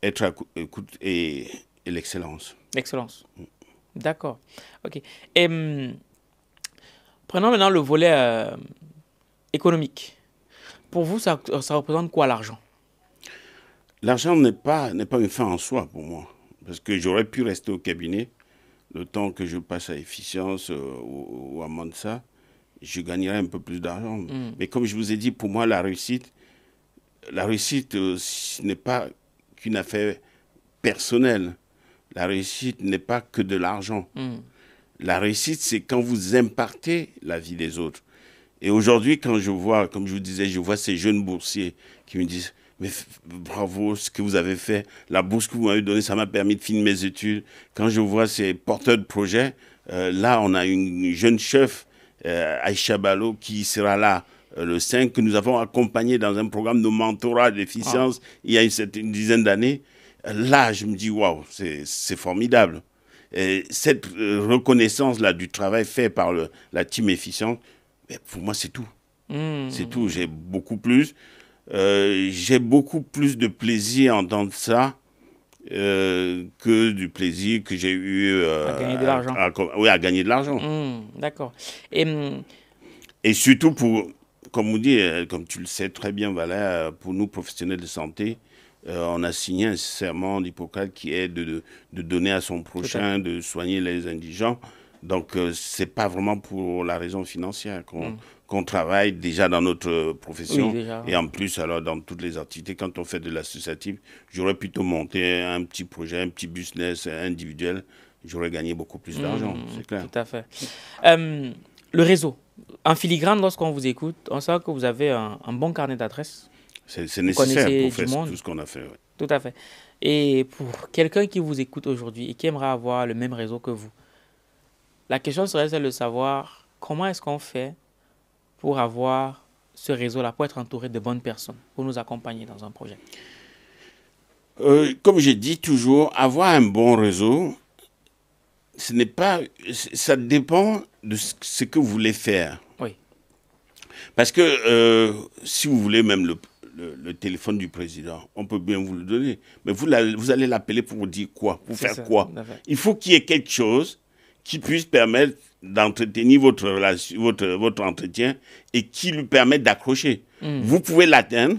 Être à l'écoute et, l'excellence. L'excellence. D'accord. OK. Hmm, prenons maintenant le volet euh, économique. Pour vous, ça, représente quoi l'argent L'argent n'est pas, pas une fin en soi pour moi. Parce que j'aurais pu rester au cabinet le temps que je passe à Efficience euh, ou, à Mansa, je gagnerai un peu plus d'argent. Mm. Mais comme je vous ai dit, pour moi, la réussite, la réussite euh, ce n'est pas qu'une affaire personnelle. La réussite n'est pas que de l'argent. Mm. La réussite, c'est quand vous impartez la vie des autres. Et aujourd'hui, quand je vois, comme je vous disais, je vois ces jeunes boursiers qui me disent mais bravo, ce que vous avez fait, la bourse que vous m'avez donnée, ça m'a permis de finir mes études. Quand je vois ces porteurs de projets, euh, là, on a une jeune chef, euh, Aïcha Balo, qui sera là euh, le 5, que nous avons accompagné dans un programme de mentorat d'efficience il y a une, dizaine d'années. Là, je me dis, waouh, c'est formidable. Et cette reconnaissance-là du travail fait par la team efficiente, pour moi, c'est tout. Hmm. C'est tout. J'ai beaucoup plus. Euh, j'ai beaucoup plus de plaisir à entendre ça euh, que du plaisir que j'ai eu euh, à gagner de l'argent. oui, à gagner de l'argent. Mmh, d'accord. Mmh. Et, surtout pour, comme on dit, comme tu le sais très bien, Valère, pour nous professionnels de santé, on a signé un serment d'Hippocrate qui est de, donner à son prochain, de soigner les indigents. Donc, ce euh, c'est pas vraiment pour la raison financière qu'on mm. travaille déjà dans notre euh, profession. et en plus, alors, dans toutes les activités, quand on fait de l'associatif, j'aurais plutôt monté un petit projet, un petit business individuel. J'aurais gagné beaucoup plus mm, d'argent, c'est clair. Tout à fait. Euh, le réseau. En filigrane, lorsqu'on vous écoute, on sait que vous avez un, bon carnet d'adresses. C'est nécessaire pour faire tout ce qu'on a fait. Tout à fait. Et pour quelqu'un qui vous écoute aujourd'hui et qui aimerait avoir le même réseau que vous, la question serait celle de savoir comment est-ce qu'on fait pour avoir ce réseau-là, pour être entouré de bonnes personnes, pour nous accompagner dans un projet. Euh, comme j'ai dit toujours, avoir un bon réseau, ce n'est pas, ça dépend de ce que vous voulez faire. Oui. Parce que euh, si vous voulez même le, téléphone du président, on peut bien vous le donner, mais vous, allez l'appeler pour dire quoi, pour faire quoi. Il faut qu'il y ait quelque chose qui puisse permettre d'entretenir votre, votre, votre entretien et qui lui permette d'accrocher. Hmm. Vous pouvez l'atteindre,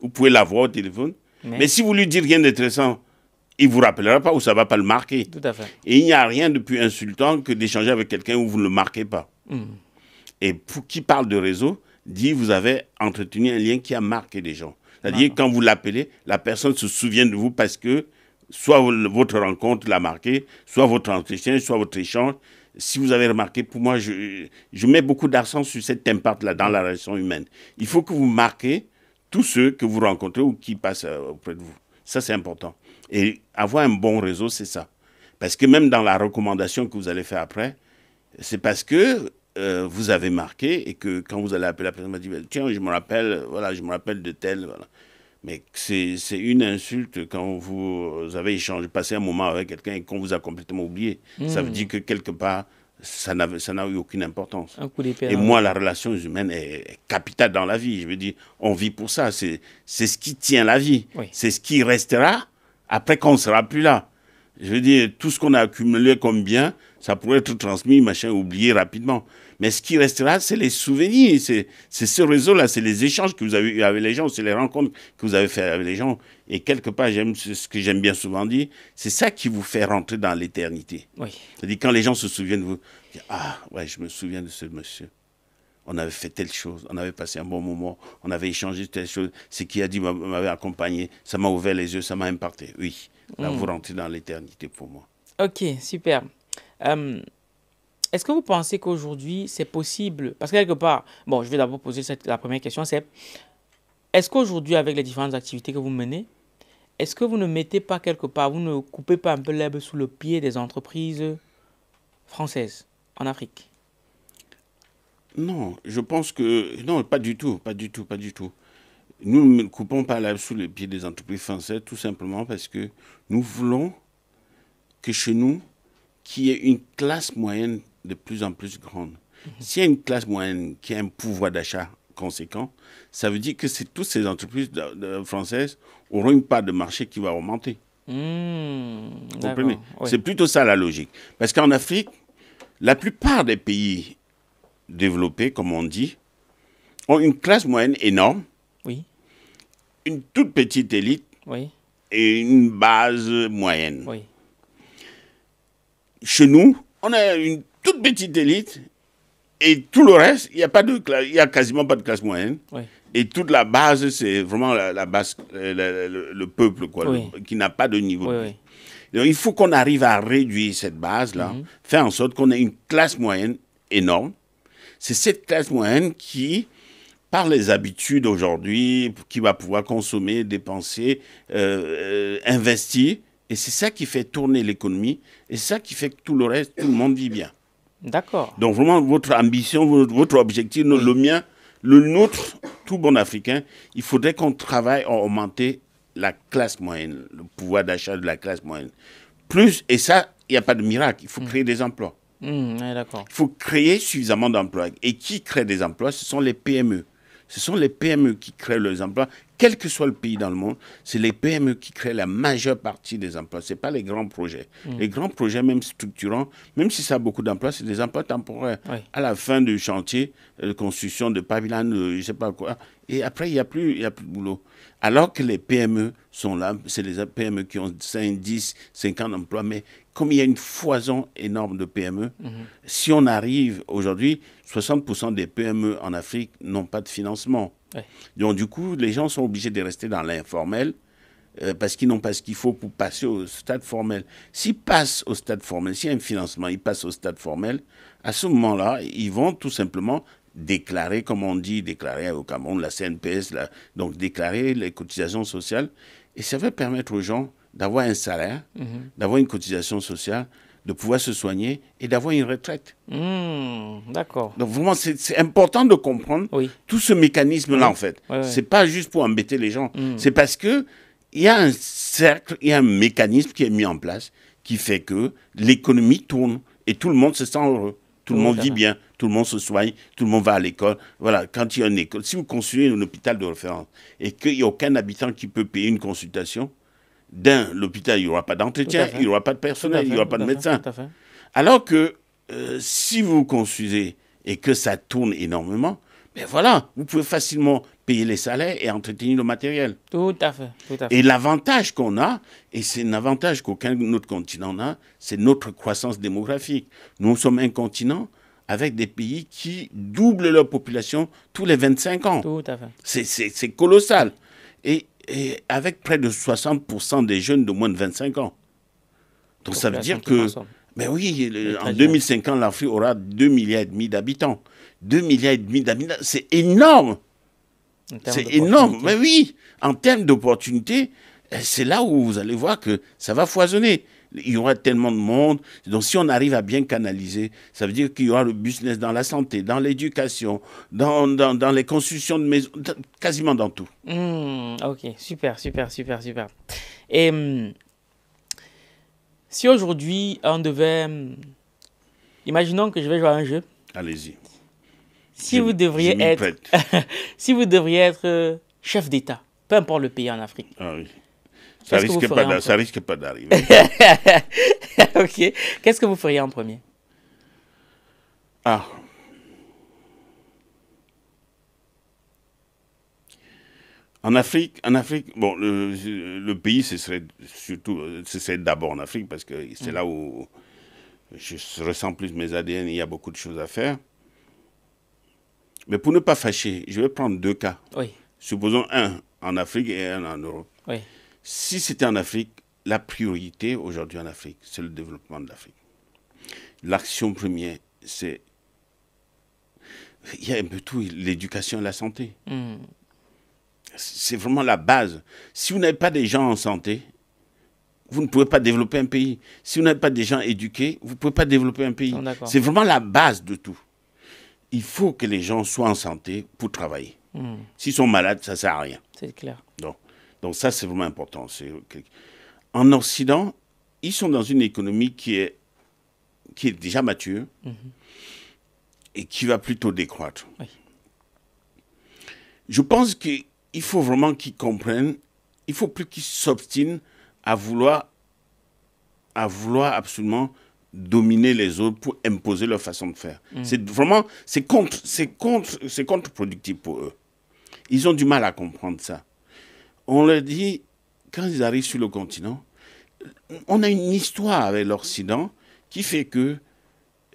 vous pouvez l'avoir au téléphone, mais... si vous lui dites rien d'intéressant, il ne vous rappellera pas ou ça ne va pas le marquer. Tout à fait. Et il n'y a rien de plus insultant que d'échanger avec quelqu'un où vous ne le marquez pas. Hmm. Et pour qui parle de réseau, dit vous avez entretenu un lien qui a marqué des gens. C'est-à-dire quand vous l'appelez, la personne se souvient de vous parce que soit votre rencontre l'a marqué, soit votre entretien, soit votre échange. Si vous avez remarqué, pour moi, je, mets beaucoup d'accent sur cette impact là dans la relation humaine. Il faut que vous marquez tous ceux que vous rencontrez ou qui passent euh, auprès de vous. Ça, c'est important. Et avoir un bon réseau, c'est ça. Parce que même dans la recommandation que vous allez faire après, c'est parce que euh, vous avez marqué et que quand vous allez appeler la personne, va dire « tiens, je me rappelle, voilà, je me rappelle de tel. Voilà. Mais c'est une insulte quand vous avez échangé, passé un moment avec quelqu'un et qu'on vous a complètement oublié. Ça veut hmm. dire que quelque part, ça n'a eu aucune importance. et moi, la relation humaine est, capitale dans la vie. Je veux dire, on vit pour ça. C'est ce qui tient la vie. C'est ce qui restera après qu'on ne sera plus là. Je veux dire, tout ce qu'on a accumulé comme bien, ça pourrait être transmis, machin, oublié rapidement. Mais ce qui restera, c'est les souvenirs, c'est ce réseau-là, c'est les échanges que vous avez eu avec les gens, c'est les rencontres que vous avez fait avec les gens. Et quelque part, j'aime ce que j'aime bien souvent dire, c'est ça qui vous fait rentrer dans l'éternité. Oui. C'est-à-dire quand les gens se souviennent de vous, ah ouais, je me souviens de ce monsieur. On avait fait telle chose, on avait passé un bon moment, on avait échangé telle chose. Ce qui a dit m'avait accompagné, ça m'a ouvert les yeux, ça m'a imparté. Oui, là mm. vous rentrez dans l'éternité pour moi. Ok, super. Euh, est-ce que vous pensez qu'aujourd'hui, c'est possible Parce que quelque part, bon, je vais d'abord poser la première question, c'est est-ce qu'aujourd'hui, avec les différentes activités que vous menez, est-ce que vous ne mettez pas quelque part, vous ne coupez pas un peu l'herbe sous le pied des entreprises françaises en Afrique Non, je pense que... Non, pas du tout, pas du tout, pas du tout. Nous ne coupons pas l'herbe sous le pied des entreprises françaises tout simplement parce que nous voulons que chez nous, qui est une classe moyenne de plus en plus grande. Mhm. S'il y a une classe moyenne qui a un pouvoir d'achat conséquent, ça veut dire que toutes ces entreprises françaises auront une part de marché qui va augmenter. Hmm, Vous C'est plutôt ça la logique. Parce qu'en Afrique, la plupart des pays développés, comme on dit, ont une classe moyenne énorme, oui. une toute petite élite et une base moyenne. Oui chez nous, on a une toute petite élite et tout le reste, il n'y a, pas de il y a quasiment pas de classe moyenne. Et toute la base, c'est vraiment la, base, euh, le, peuple quoi, qui n'a pas de niveau. Donc, il faut qu'on arrive à réduire cette base-là, mhm. faire en sorte qu'on ait une classe moyenne énorme. C'est cette classe moyenne qui, par les habitudes aujourd'hui, qui va pouvoir consommer, dépenser, euh, euh, investir, et c'est ça qui fait tourner l'économie, et c'est ça qui fait que tout le reste, tout le monde vit bien. D'accord. Donc vraiment, votre ambition, votre objectif, le mien, le nôtre, tout bon Africain, il faudrait qu'on travaille à augmenter la classe moyenne, le pouvoir d'achat de la classe moyenne. Plus, et ça, il n'y a pas de miracle, il faut mm. créer des emplois. Mm, il faut créer suffisamment d'emplois. Et qui crée des emplois Ce sont les PME. Ce sont les PME qui créent les emplois, quel que soit le pays dans le monde. C'est les PME qui créent la majeure partie des emplois. Ce pas les grands projets. Mm. Les grands projets, même structurants, même si ça a beaucoup d'emplois, c'est des emplois temporaires. À la fin du chantier, euh, de construction de pavillons, je ne sais pas quoi, et après, il n'y a, plus, plus de boulot. Alors que les PME sont là, c'est les PME qui ont 5, 10, 50 emplois, mais comme il y a une foison énorme de PME, mhm. si on arrive aujourd'hui, 60% des PME en Afrique n'ont pas de financement. Donc du coup, les gens sont obligés de rester dans l'informel euh, parce qu'ils n'ont pas ce qu'il faut pour passer au stade formel. S'ils passent au stade formel, s'il y a un financement, ils passent au stade formel, à ce moment-là, ils vont tout simplement déclarer, comme on dit, déclarer au Cameroun la CNPS, donc déclarer les cotisations sociales. Et ça va permettre aux gens d'avoir un salaire, mhm. d'avoir une cotisation sociale, de pouvoir se soigner et d'avoir une retraite. Hmm, d'accord. Donc vraiment, c'est important de comprendre tout ce mécanisme-là, en fait. c'est pas juste pour embêter les gens. Hmm. C'est parce que il y a un cercle, il y a un mécanisme qui est mis en place qui fait que l'économie tourne et tout le monde se sent heureux. Tout, le monde vit bien, tout le monde se soigne, tout le monde va à l'école. Voilà, quand il y a une école, si vous construisez un hôpital de référence et qu'il n'y a aucun habitant qui peut payer une consultation, dans l'hôpital, il n'y aura pas d'entretien, il n'y aura pas de personnel, il n'y aura pas de médecin. Alors que euh, si vous construisez et que ça tourne énormément, ben voilà, vous pouvez facilement payer les salaires et entretenir le matériel. Tout à fait. Et l'avantage qu'on a, et c'est un avantage qu'aucun autre continent n'a, c'est notre croissance démographique. Nous sommes un continent avec des pays qui doublent leur population tous les 25 ans. Tout à fait. C'est colossal. Et, avec près de 60% des jeunes de moins de 25 ans. Donc ça veut dire que... Mais ben oui, en 2050, l'Afrique aura 2 milliards et demi d'habitants. 2 milliards et demi c'est énorme. C'est énorme, mais oui, en termes d'opportunités, eh, c'est là où vous allez voir que ça va foisonner. Il y aura tellement de monde. Donc, si on arrive à bien canaliser, ça veut dire qu'il y aura le business dans la santé, dans l'éducation, dans, dans, les constructions de maisons, quasiment dans tout. Hmm, ok, super, super, super, super. Et hmm, si aujourd'hui on devait. Hmm, imaginons que je vais jouer à un jeu. Allez-y. si vous devriez être, si vous devriez être chef d'État, peu importe le pays en Afrique. Ah ça risque, pas d'arriver. ok. Qu'est-ce que vous feriez en premier ah. En Afrique, en Afrique, bon, le, pays, ce serait surtout, d'abord en Afrique parce que c'est mm. là où je ressens plus mes ADN. Il y a beaucoup de choses à faire. Mais pour ne pas fâcher, je vais prendre deux cas. Supposons un en Afrique et un en Europe. Si c'était en Afrique, la priorité aujourd'hui en Afrique, c'est le développement de l'Afrique. L'action première, c'est... Il y a un peu tout, l'éducation et la santé. Hmm. C'est vraiment la base. Si vous n'avez pas des gens en santé, vous ne pouvez pas développer un pays. Si vous n'avez pas des gens éduqués, vous ne pouvez pas développer un pays. c'est vraiment la base de tout il faut que les gens soient en santé pour travailler. Hmm. S'ils sont malades, ça ne sert à rien. C'est clair. Donc, donc ça, c'est vraiment important. En Occident, ils sont dans une économie qui est, qui est déjà mature mhm. et qui va plutôt décroître. Je pense qu'il faut vraiment qu'ils comprennent, il faut plus qu'ils s'obstinent à vouloir, à vouloir absolument dominer les autres pour imposer leur façon de faire. Mm. C'est vraiment, c'est contre, c'est contre, c'est contre-productif pour eux. Ils ont du mal à comprendre ça. On leur dit, quand ils arrivent sur le continent, on a une histoire avec l'Occident qui fait que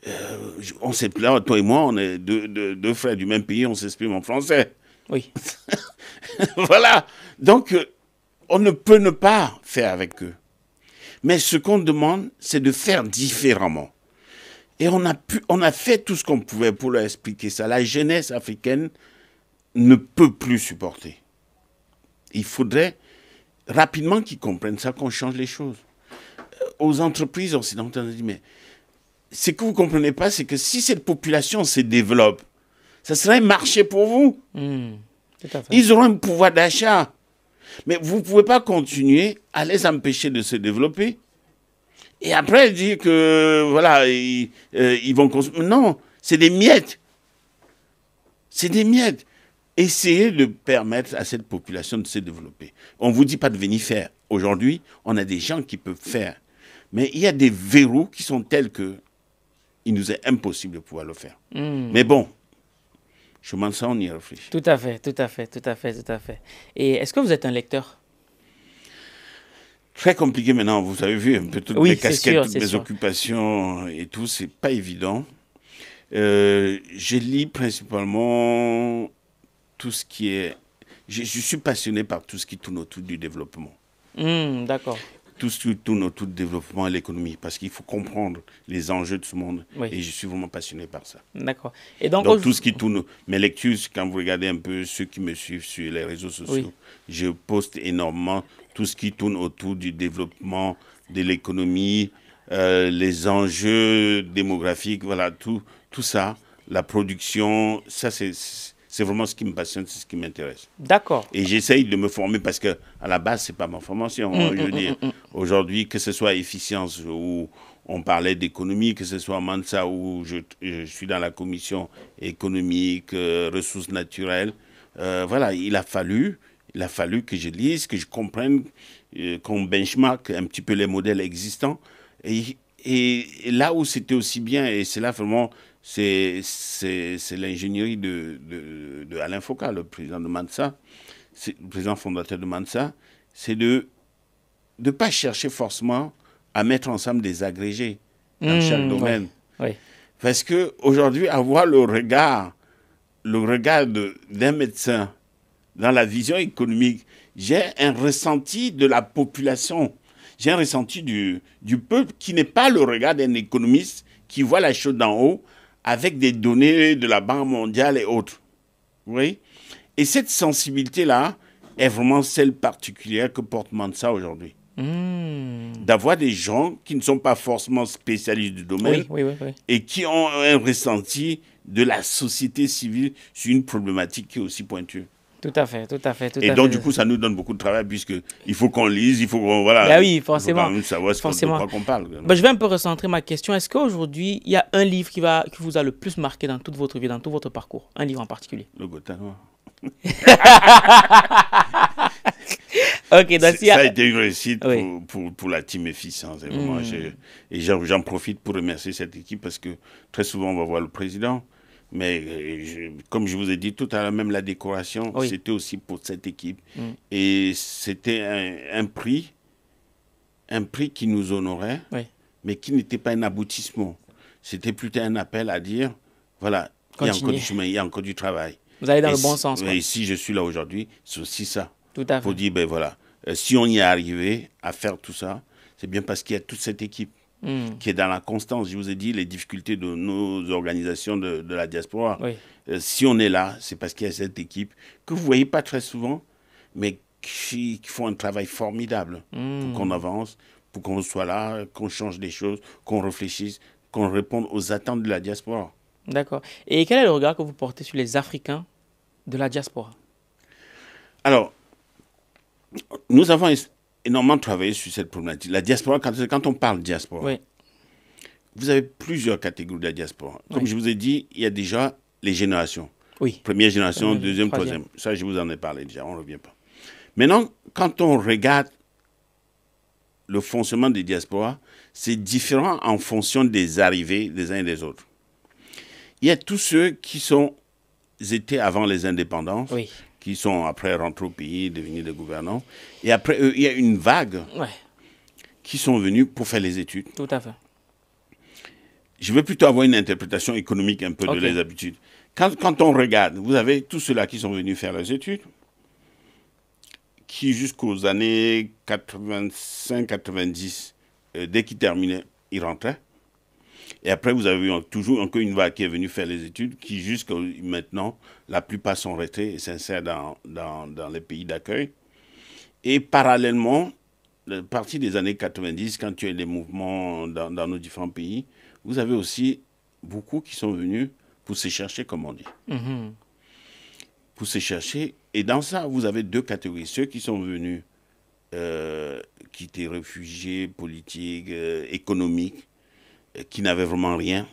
euh, on sait toi et moi, on est deux, frères du même pays, on s'exprime en français. Oui. voilà. Donc, euh, on ne peut ne pas faire avec eux. Mais ce qu'on demande, c'est de faire différemment. Et on a, pu, on a fait tout ce qu'on pouvait pour leur expliquer ça. La jeunesse africaine ne peut plus supporter. Il faudrait rapidement qu'ils comprennent ça, qu'on change les choses. Euh, aux entreprises occidentales, on dit, mais ce que vous ne comprenez pas, c'est que si cette population se développe, ça serait un marché pour vous. Hmm. Ils auront un pouvoir d'achat. Mais vous ne pouvez pas continuer à les empêcher de se développer. Et après dire que, voilà, ils, euh, vont Non, c'est des miettes. C'est des miettes. Essayez de permettre à cette population de se développer. On ne vous dit pas de venir faire. Aujourd'hui, on a des gens qui peuvent faire. Mais il y a des verrous qui sont tels que il nous est impossible de pouvoir le faire. Hmm. Mais bon, je m'en sens, on y réfléchit. Tout à fait, tout à fait, tout à fait, tout à fait. Et est-ce que vous êtes un lecteur Très compliqué maintenant, vous avez vu un peu toutes oui, mes casquettes, toutes mes occupations et tout, c'est pas évident. Euh, je lis principalement tout ce qui est. Je, suis passionné par tout ce qui tourne autour du développement. Hmm, d'accord tout ce qui tourne autour du développement et l'économie, parce qu'il faut comprendre les enjeux de ce monde. Et je suis vraiment passionné par ça. D'accord. Et donc, tout ce qui tourne, mes lectures, quand vous regardez un peu ceux qui me suivent sur les réseaux sociaux, je poste énormément tout ce qui tourne autour du développement, de l'économie, euh, les enjeux démographiques, voilà, tout, tout ça, la production, ça c'est c'est vraiment ce qui me passionne, c'est ce qui m'intéresse. D'accord. Et j'essaye de me former parce que à la base, c'est pas ma formation. Hein, mm, mm, mm, aujourd'hui, que ce soit efficience ou on parlait d'économie, que ce soit Mansa où je, suis dans la commission économique, euh, ressources naturelles. Euh, voilà, il a fallu, il a fallu que je lise, que je comprenne, euh, qu'on benchmark un petit peu les modèles existants. Et, et là où c'était aussi bien, et c'est là vraiment c'est l'ingénierie de, de, Alain Foucault, le président de Mansa, président fondateur de Mansa, c'est de ne pas chercher forcément à mettre ensemble des agrégés dans mmh, chaque domaine. Parce que aujourd'hui, avoir le regard, le regard d'un médecin dans la vision économique, j'ai un ressenti de la population, j'ai un ressenti du, du peuple qui n'est pas le regard d'un économiste qui voit la chose d'en haut, avec des données de la Banque mondiale et autres. Oui. Et cette sensibilité-là est vraiment celle particulière que porte Mansa aujourd'hui. Hmm. D'avoir des gens qui ne sont pas forcément spécialistes du domaine et qui ont un ressenti de la société civile sur une problématique qui est aussi pointue. Tout à fait, tout à fait. et donc, du coup, ça nous donne beaucoup de travail puisque il faut qu'on lise, il faut qu'on. Voilà, ben oui, forcément. Il faut savoir ce qu'on parle. Ben, je vais un peu recentrer ma question. Est-ce qu'aujourd'hui, il y a un livre qui, va, qui vous a le plus marqué dans toute votre vie, dans tout votre parcours Un livre en particulier Le Gotham. ok, donc a... Ça a été une réussite pour, pour, pour, la team efficience. Hein, hmm. et j'en profite pour remercier cette équipe parce que très souvent, on va voir le président mais euh, comme je vous ai dit tout à l'heure, même la décoration, c'était aussi pour cette équipe. Mm. Et c'était un, prix, un prix qui nous honorait, mais qui n'était pas un aboutissement. C'était plutôt un appel à dire, voilà, il y, a encore du chemin, il y a encore du travail. Vous allez dans le bon sens. Mais ici, si je suis là aujourd'hui, c'est aussi ça. Tout à fait. Pour dire, ben voilà, euh, si on y est arrivé à faire tout ça, c'est bien parce qu'il y a toute cette équipe. Hmm. qui est dans la constance. Je vous ai dit les difficultés de nos organisations de, la diaspora. Euh, si on est là, c'est parce qu'il y a cette équipe que vous voyez pas très souvent, mais qui, font un travail formidable pour hmm. qu'on avance, pour qu'on soit là, qu'on change des choses, qu'on réfléchisse, qu'on réponde aux attentes de la diaspora. D'accord. Et quel est le regard que vous portez sur les Africains de la diaspora Alors, nous avons énormément travaillé sur cette problématique. La diaspora, quand, on parle diaspora, vous avez plusieurs catégories de la diaspora. Comme je vous ai dit, il y a déjà les générations. Oui. Première génération, euh, deuxième, troisième. Ça, je vous en ai parlé déjà, on ne revient pas. Maintenant, quand on regarde le fonctionnement des diasporas, c'est différent en fonction des arrivées des uns et des autres. Il y a tous ceux qui sont, étaient avant les indépendances, oui qui sont après rentrés au pays, devenus des gouvernants. Et après il y a une vague qui sont venus pour faire les études. Tout à fait. Je veux plutôt avoir une interprétation économique un peu de les habitudes. Quand, on regarde, vous avez tous ceux-là qui sont venus faire leurs études, qui jusqu'aux années 85-90, euh, dès qu'ils terminaient, ils rentraient. Et après, vous avez toujours encore une vague qui est venue faire les études, qui jusqu'à maintenant, la plupart sont retraités et s'insèrent dans, les pays d'accueil. Et parallèlement, à partir des années 90, quand tu as des mouvements dans, nos différents pays, vous avez aussi beaucoup qui sont venus pour se chercher, comme on dit. Mm-hmm. Pour se chercher. Et dans ça, vous avez deux catégories. Ceux qui sont venus, euh, qui étaient réfugiés politiques, euh, économiques, euh, qui n'avaient vraiment rien,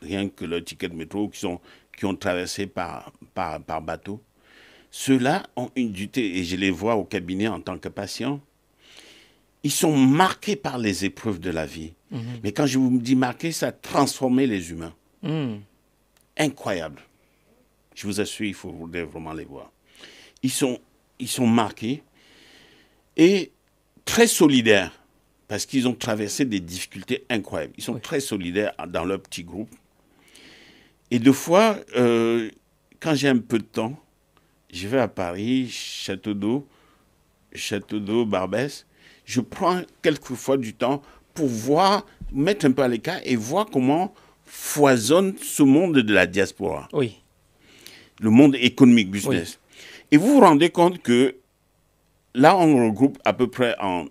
rien que leur ticket de métro, qui, sont, qui ont traversé par, par, bateau. Ceux-là ont une duté, et je les vois au cabinet en tant que patient, ils sont marqués par les épreuves de la vie. Mhm. Mais quand je vous dis marqués, ça a transformé les humains. Mhm. Incroyable. Je vous assure, il faut vraiment les voir. Ils sont, ils sont marqués et très solidaires parce qu'ils ont traversé des difficultés incroyables. Ils sont très solidaires dans leur petit groupe. Et deux fois, euh, quand j'ai un peu de temps, je vais à Paris, Château d'Eau, Château d'Eau, Barbès. Je prends quelquefois du temps pour voir, mettre un peu à l'écart et voir comment foisonne ce monde de la diaspora. Oui. Le monde économique, business. Et vous vous rendez compte que là, on regroupe à peu près en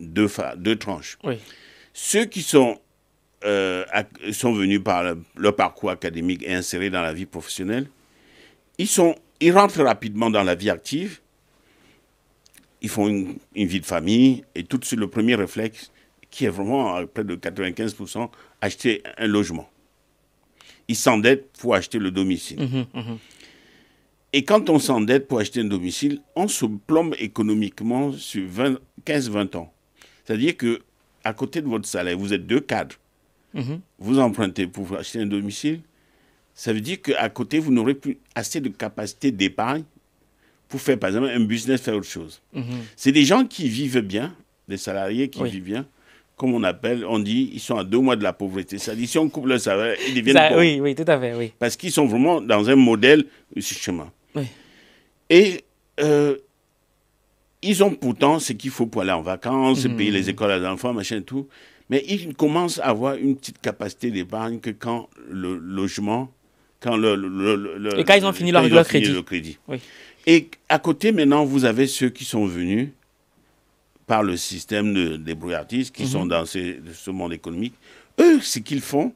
deux, tranches. Ceux qui sont, euh, sont venus par le, parcours académique et insérés dans la vie professionnelle, ils, sont, ils rentrent rapidement dans la vie active, ils font une, vie de famille, et tout de suite, le premier réflexe, qui est vraiment euh, près de 95%, acheter un logement. Ils s'endettent pour acheter le domicile. Mmh, mmh, mmh. Et quand on s'endette pour acheter un domicile, on se plombe économiquement sur 15-20 ans. C'est-à-dire que à côté de votre salaire, vous êtes deux cadres. Mhm. Vous empruntez pour acheter un domicile. Ça veut dire qu'à côté, vous n'aurez plus assez de capacité d'épargne pour faire, par exemple, un business, faire autre chose. Mhm. C'est des gens qui vivent bien, des salariés qui vivent bien, comme on appelle, on dit, ils sont à deux mois de la pauvreté. C'est-à-dire, si on coupe leur salaire, ils deviennent pauvres. Oui, oui, tout à fait, oui. Parce qu'ils sont vraiment dans un modèle, euh, ce chemin. Et euh, ils ont pourtant ce qu'il faut pour aller en vacances, mhm. payer les écoles à l'enfant, machin tout. Mais ils commencent à avoir une petite capacité d'épargne que quand le logement, quand le... le, le, et quand ils ont fini leur ont crédit. crédit. Et à côté, maintenant, vous avez ceux qui sont venus par le système de brouillardistes qui sont mhm. dans ce monde économique. Eux, ce qu'ils font,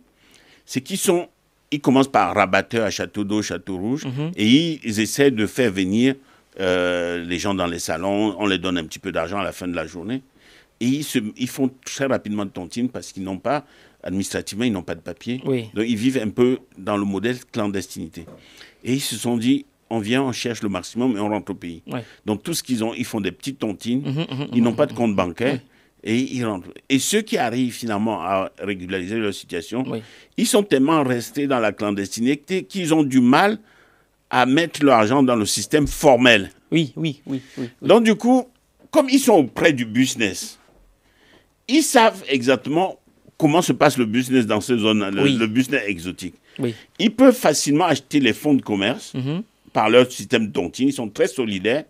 c'est qu'ils sont... Ils commencent par rabatteur à Château d'Eau, Château Rouge, mhm. et ils essaient de faire venir euh, les gens dans les salons, on les donne un petit peu d'argent à la fin de la journée. Et ils, font très rapidement de tontines parce qu'ils n'ont pas, administrativement, ils n'ont pas de papier. Donc ils vivent un peu dans le modèle clandestinité. Et ils se sont dit, on vient, on cherche le maximum et on rentre au pays. Donc tout ce qu'ils ont, ils font des petites tontines, mmh, mmh, mmh, ils n'ont pas de compte bancaire. Et ils rentrent. Et ceux qui arrivent finalement à régulariser leur situation, ils sont tellement restés dans la clandestinité qu'ils ont du mal à mettre leur argent dans le système formel. Oui, oui, oui. Donc du coup, comme ils sont auprès du business, ils savent exactement comment se passe le business dans ces zones, le, business exotique. Oui. Ils peuvent facilement acheter les fonds de commerce mhm. par leur système d'onting. Ils sont très solidaires.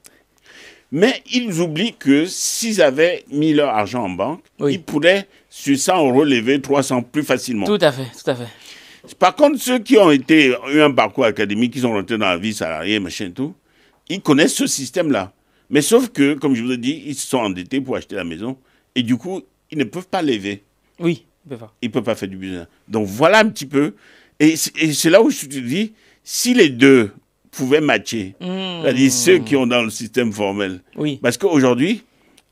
Mais ils oublient que s'ils avaient mis leur argent en banque, ils pourraient, sur ça, en relever 300 plus facilement. Tout à fait, tout à fait. Par contre, ceux qui ont été, eu un parcours académique, qui sont rentrés dans la vie salariée, machin tout, ils connaissent ce système-là. Mais sauf que, comme je vous ai dit, ils se sont endettés pour acheter la maison. Et du coup, ils ne peuvent pas lever. Oui, ils ne peuvent pas. Ils peuvent pas faire du business. Donc voilà un petit peu. Et c'est là où je te dis, si les deux pouvaient matcher, mmh. c'est-à-dire ceux qui ont dans le système formel. Oui. Parce qu'aujourd'hui,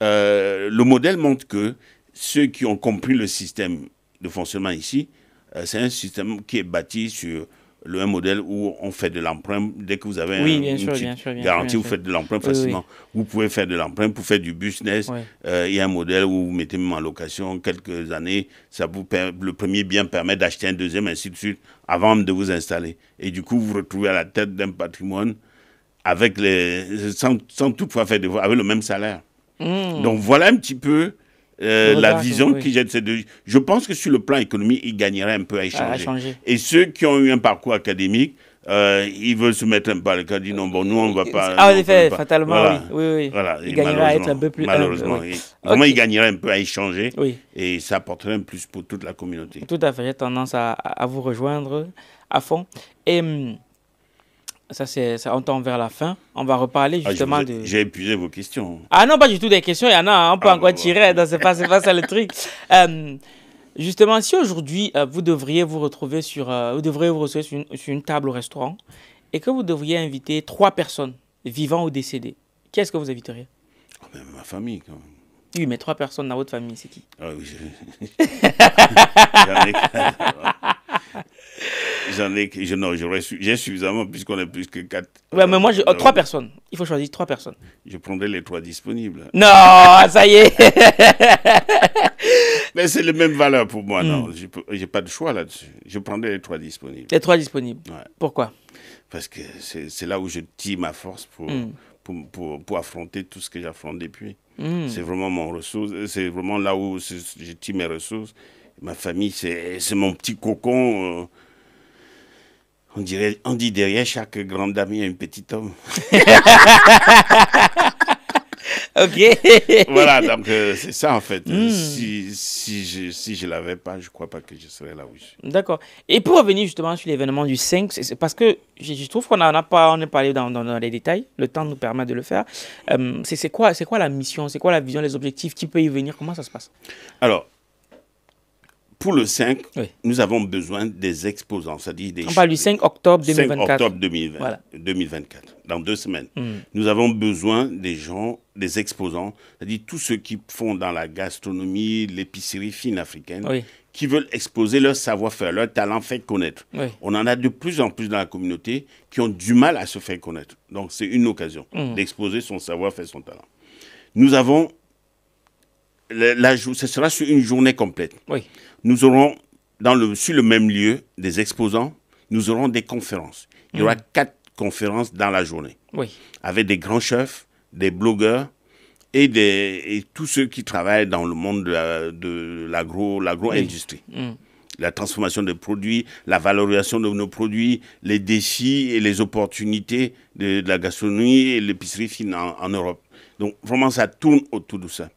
euh, le modèle montre que ceux qui ont compris le système de fonctionnement ici euh, c'est un système qui est bâti sur le un modèle où on fait de l'emprunt dès que vous avez une garantie, vous faites de l'emprunt facilement. Vous pouvez faire de l'emprunt pour faire du business. Euh, il y a un modèle où vous mettez même en location quelques années, ça vous le premier bien permet d'acheter un deuxième, ainsi de suite, avant de vous installer. Et du coup, vous vous retrouvez à la tête d'un patrimoine avec les, sans, sans toutefois faire de, avec le même salaire. Mmh. Donc voilà un petit peu euh, la vision qui jette de ces deux. Je pense que sur le plan économique, ils gagneraient un peu à échanger. Et ceux qui ont eu un parcours académique, euh, ils veulent se mettre un peu à l'écart, disent non, bon, nous, on ne va euh, pas. Ah, en effet, fatalement, oui. oui, Ils gagneraient à être un peu plus. Malheureusement, ils gagneraient un peu à échanger oui. et ça apporterait un plus pour toute la communauté. Tout à fait, j'ai tendance à, à, vous rejoindre à fond. Et. Hum, ça, c'est, ça, on vers la fin. On va reparler ah, justement de. J'ai épuisé vos questions. Ah non, pas du tout des questions. Il y en a, hein, on peut ah, encore bah, tirer. Bah. ce, C'est pas, ça le truc. Euh, justement, si aujourd'hui, euh, vous devriez vous retrouver sur, euh, vous devriez vous retrouver sur une, table au restaurant et que vous devriez inviter trois personnes, vivantes ou décédées, qu'est-ce que vous inviteriez ah, Ma famille, quand même. Oui, mais trois personnes dans votre famille, c'est qui Ah oui. J'en ai, je, non, j'ai suffisamment puisqu'on est plus que quatre. Ouais, mais moi, euh, trois personnes. Il faut choisir trois personnes. Je prendrai les trois disponibles. Non, ça y est. mais c'est les même valeur pour moi, non. Hmm. J'ai pas de choix là-dessus. Je prendrai les trois disponibles. Les trois disponibles. Pourquoi Parce que c'est là où je tire ma force hmm. pour, pour, pour, affronter tout ce que j'affronte depuis. Hmm. C'est vraiment mon ressource. C'est vraiment là où je tire mes ressources. Ma famille, c'est mon petit cocon. Euh, on dirait, dit derrière chaque grande dame, il y a un petit homme. ok. voilà, donc euh, c'est ça en fait. Hmm. Si, si je ne si je l'avais pas, je ne crois pas que je serais là où je suis. D'accord. Et pour revenir justement sur l'événement du 5, c'est parce que je, trouve qu'on n'a pas on parlé dans, dans, les détails, le temps nous permet de le faire. Euh, c'est quoi, quoi la mission, c'est quoi la vision, les objectifs, qui peut y venir, comment ça se passe Alors, pour le 5, nous avons besoin des exposants, c'est-à-dire des... On parle du 5 octobre 2024. 5 octobre 2024, dans deux semaines. Hmm. Nous avons besoin des gens, des exposants, c'est-à-dire tous ceux qui font dans la gastronomie, l'épicerie fine africaine, qui veulent exposer leur savoir-faire, leur talent, fait connaître. On en a de plus en plus dans la communauté qui ont du mal à se faire connaître. Donc c'est une occasion hmm. d'exposer son savoir-faire, son talent. Nous avons la, ce sera sur une journée complète. Oui. Nous aurons dans le, sur le même lieu des exposants, nous aurons des conférences. Il y aura mm. quatre conférences dans la journée. Oui. Avec des grands chefs, des blogueurs et, des, et tous ceux qui travaillent dans le monde de l'agro-industrie. La, mm. La transformation des produits, la valorisation de nos produits, les défis et les opportunités de, la gastronomie et l'épicerie fine en, en Europe. Donc vraiment, ça tourne autour de ça.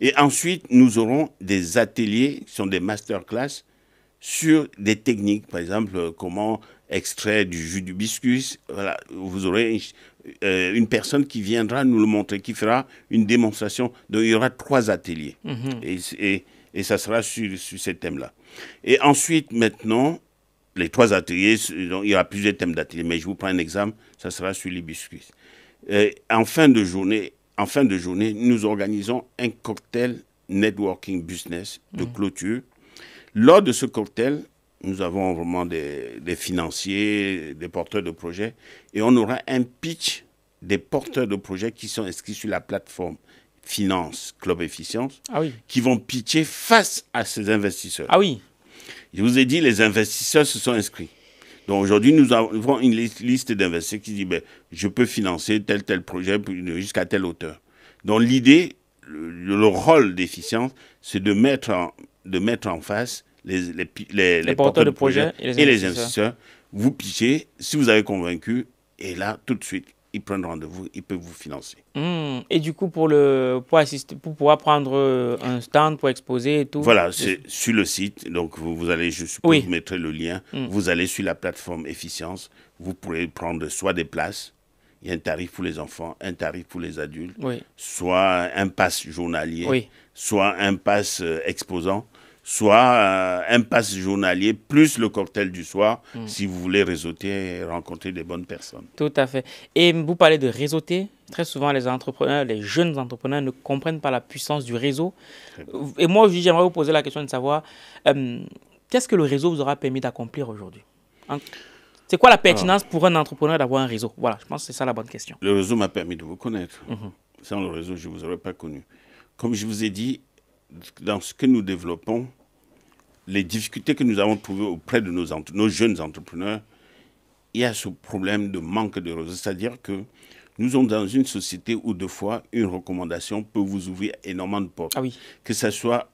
Et ensuite, nous aurons des ateliers qui sont des masterclass sur des techniques, par exemple, euh, comment extraire du jus du Voilà, vous aurez euh, une personne qui viendra nous le montrer, qui fera une démonstration. Donc il y aura trois ateliers. Mhm. Et, et, ça sera sur, sur ces thèmes-là. Et ensuite, maintenant, les trois ateliers, il y aura plusieurs thèmes d'ateliers, mais je vous prends un exemple, ça sera sur les en fin de journée, en fin de journée, nous organisons un cocktail networking business de mm. clôture. Lors de ce cocktail, nous avons vraiment des, financiers, des porteurs de projets, et on aura un pitch des porteurs de projets qui sont inscrits sur la plateforme Finance Club Efficience, ah qui vont pitcher face à ces investisseurs. Ah oui. Je vous ai dit, les investisseurs se sont inscrits. Donc aujourd'hui, nous avons une liste d'investisseurs qui dit ben, je peux financer tel tel projet jusqu'à telle hauteur. Donc l'idée, le, rôle d'efficience, c'est de mettre en, de mettre en face les, porteurs de projets projet et les investisseurs. investisseurs. Vous pichez, si vous avez convaincu, et là, tout de suite, ils prennent rendez-vous, ils peuvent vous financer. Hmm. Et du coup, pour, le, pour, assister, pour pouvoir prendre euh, un stand, pour exposer et tout Voilà, c'est sur le site. Donc, vous, allez, je suppose, oui. vous mettrez le lien. Hmm. Vous allez sur la plateforme Efficience. Vous pourrez prendre soit des places, il y a un tarif pour les enfants, un tarif pour les adultes, soit un pass journalier, soit un pass euh, exposant soit euh, un passe journalier plus le cocktail du soir hmm. si vous voulez réseauter et rencontrer des bonnes personnes. Tout à fait. Et vous parlez de réseauter. Très souvent, les entrepreneurs, les jeunes entrepreneurs ne comprennent pas la puissance du réseau. Et moi, j'aimerais vous poser la question de savoir euh, qu'est-ce que le réseau vous aura permis d'accomplir aujourd'hui hein? C'est quoi la pertinence ah. pour un entrepreneur d'avoir un réseau Voilà, je pense que c'est ça la bonne question. Le réseau m'a permis de vous connaître. Mhm. Sans le réseau, je ne vous aurais pas connu. Comme je vous ai dit, dans ce que nous développons, les difficultés que nous avons trouvées auprès de nos, nos jeunes entrepreneurs, il y a ce problème de manque de ressources. C'est-à-dire que nous sommes dans une société où, deux fois, une recommandation peut vous ouvrir énormément de portes. Ah oui. Que ce soit.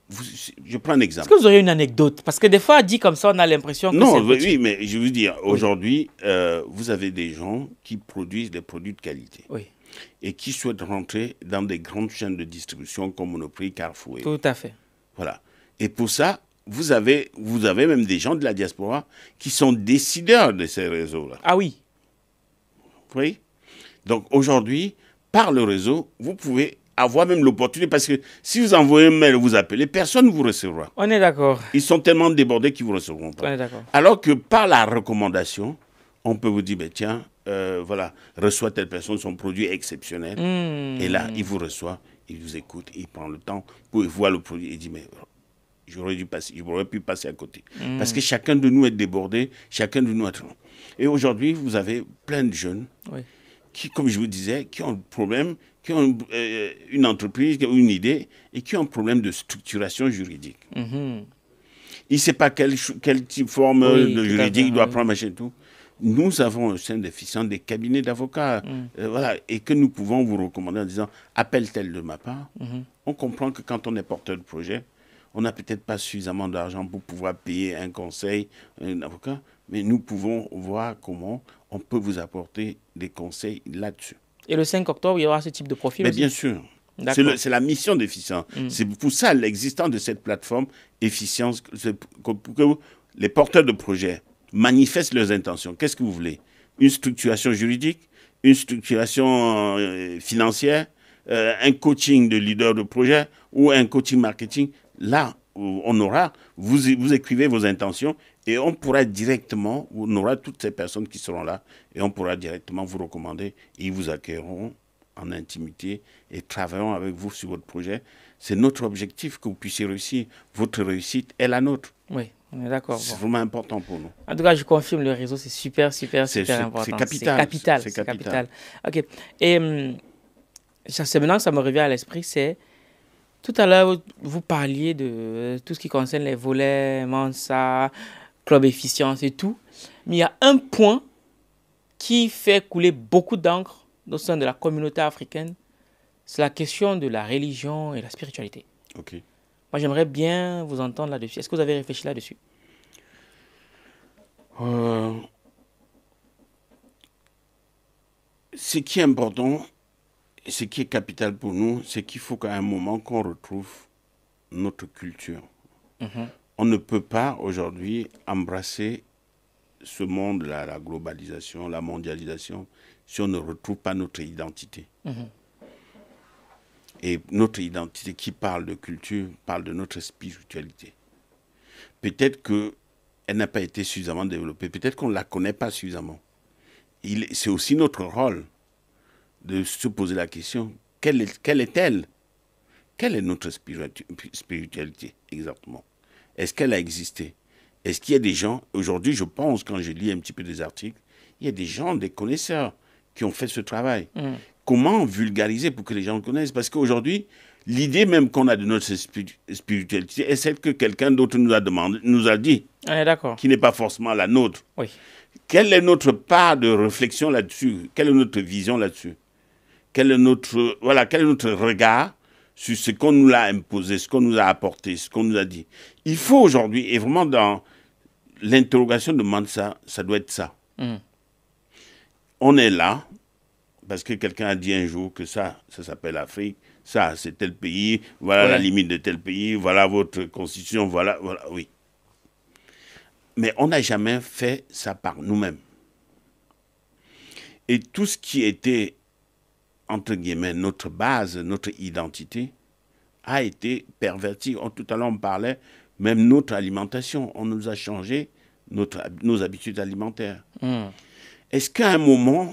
je prends un exemple. Est-ce que vous auriez une anecdote Parce que des fois, dit comme ça, on a l'impression que. Non, oui, mais je veux dire, aujourd'hui, euh, vous avez des gens qui produisent des produits de qualité. Oui et qui souhaitent rentrer dans des grandes chaînes de distribution comme Monoprix, Carrefour. Tout à fait. Voilà. Et pour ça, vous avez, vous avez même des gens de la diaspora qui sont décideurs de ces réseaux-là. Ah oui. Oui. Donc aujourd'hui, par le réseau, vous pouvez avoir même l'opportunité parce que si vous envoyez un mail, vous appelez, personne ne vous recevra. On est d'accord. Ils sont tellement débordés qu'ils ne vous recevront pas. On est d'accord. Alors que par la recommandation, on peut vous dire, ben tiens, euh, voilà, reçoit telle personne son produit exceptionnel. Hmm. Et là, il vous reçoit, il vous écoute, il prend le temps pour voir le produit et dit, mais j'aurais dû passer, pu passer à côté. Hmm. Parce que chacun de nous est débordé, chacun de nous est trop. Et aujourd'hui, vous avez plein de jeunes qui, comme je vous disais, qui ont un problème, qui ont euh, une entreprise, qui ont une idée et qui ont un problème de structuration juridique. Hmm. Il ne sait pas quelle, forme de juridique il doit prendre, machin tout nous avons au sein d'Efficient des cabinets d'avocats, mm. euh, voilà, et que nous pouvons vous recommander en disant appelle-t-elle de ma part. Mm-hmm. On comprend que quand on est porteur de projet, on n'a peut-être pas suffisamment d'argent pour pouvoir payer un conseil, un avocat, mais nous pouvons voir comment on peut vous apporter des conseils là-dessus. Et le 5 octobre, il y aura ce type de profil mais Bien sûr. C'est la mission d'Efficience. Mm. C'est pour ça l'existence de cette plateforme Efficience, pour que les porteurs de projets manifestent leurs intentions. Qu'est-ce que vous voulez Une structuration juridique, une structuration euh, financière, euh, un coaching de leader de projet ou un coaching marketing. Là, euh, on aura, vous, vous écrivez vos intentions et on pourra directement, on aura toutes ces personnes qui seront là et on pourra directement vous recommander et ils vous accueilleront en intimité et travailleront avec vous sur votre projet. C'est notre objectif que vous puissiez réussir. Votre réussite est la nôtre. Oui, d'accord. C'est vraiment important pour nous. En tout cas, je confirme, le réseau, c'est super, super, super important. C'est capital. C'est capital. C'est capital. OK. Et hum, c'est maintenant ça me revient à l'esprit, c'est tout à l'heure, vous parliez de tout ce qui concerne les volets, Mansa, Club Efficience et tout. Mais il y a un point qui fait couler beaucoup d'encre au sein de la communauté africaine, c'est la question de la religion et la spiritualité. OK. Moi, j'aimerais bien vous entendre là-dessus. Est-ce que vous avez réfléchi là-dessus euh, Ce qui est important, ce qui est capital pour nous, c'est qu'il faut qu'à un moment qu'on retrouve notre culture. Mhm. On ne peut pas aujourd'hui embrasser ce monde-là, la globalisation, la mondialisation, si on ne retrouve pas notre identité. Mhm. Et notre identité qui parle de culture parle de notre spiritualité. Peut-être qu'elle n'a pas été suffisamment développée, peut-être qu'on ne la connaît pas suffisamment. C'est aussi notre rôle de se poser la question, quelle est-elle quelle est notre spiritualité exactement Est-ce qu'elle a existé Est-ce qu'il y a des gens, aujourd'hui je pense, quand je lis un petit peu des articles, il y a des gens, des connaisseurs qui ont fait ce travail, mm comment vulgariser pour que les gens le connaissent Parce qu'aujourd'hui, l'idée même qu'on a de notre spiritualité est celle que quelqu'un d'autre nous a demandé, nous a dit, qui n'est pas forcément la nôtre. Oui. Quelle est notre part de réflexion là-dessus Quelle est notre vision là-dessus Quel est notre voilà Quel est notre regard sur ce qu'on nous a imposé, ce qu'on nous a apporté, ce qu'on nous a dit Il faut aujourd'hui et vraiment dans l'interrogation de ça, ça doit être ça. Hmm. On est là, parce que quelqu'un a dit un jour que ça, ça s'appelle Afrique, ça, c'est tel pays, voilà la limite de tel pays, voilà votre constitution, voilà, voilà, oui. Mais on n'a jamais fait ça par nous-mêmes. Et tout ce qui était, entre guillemets, notre base, notre identité, a été perverti. tout à l'heure, on parlait même notre alimentation. On nous a changé notre, nos habitudes alimentaires. Hmm. Est-ce qu'à un moment,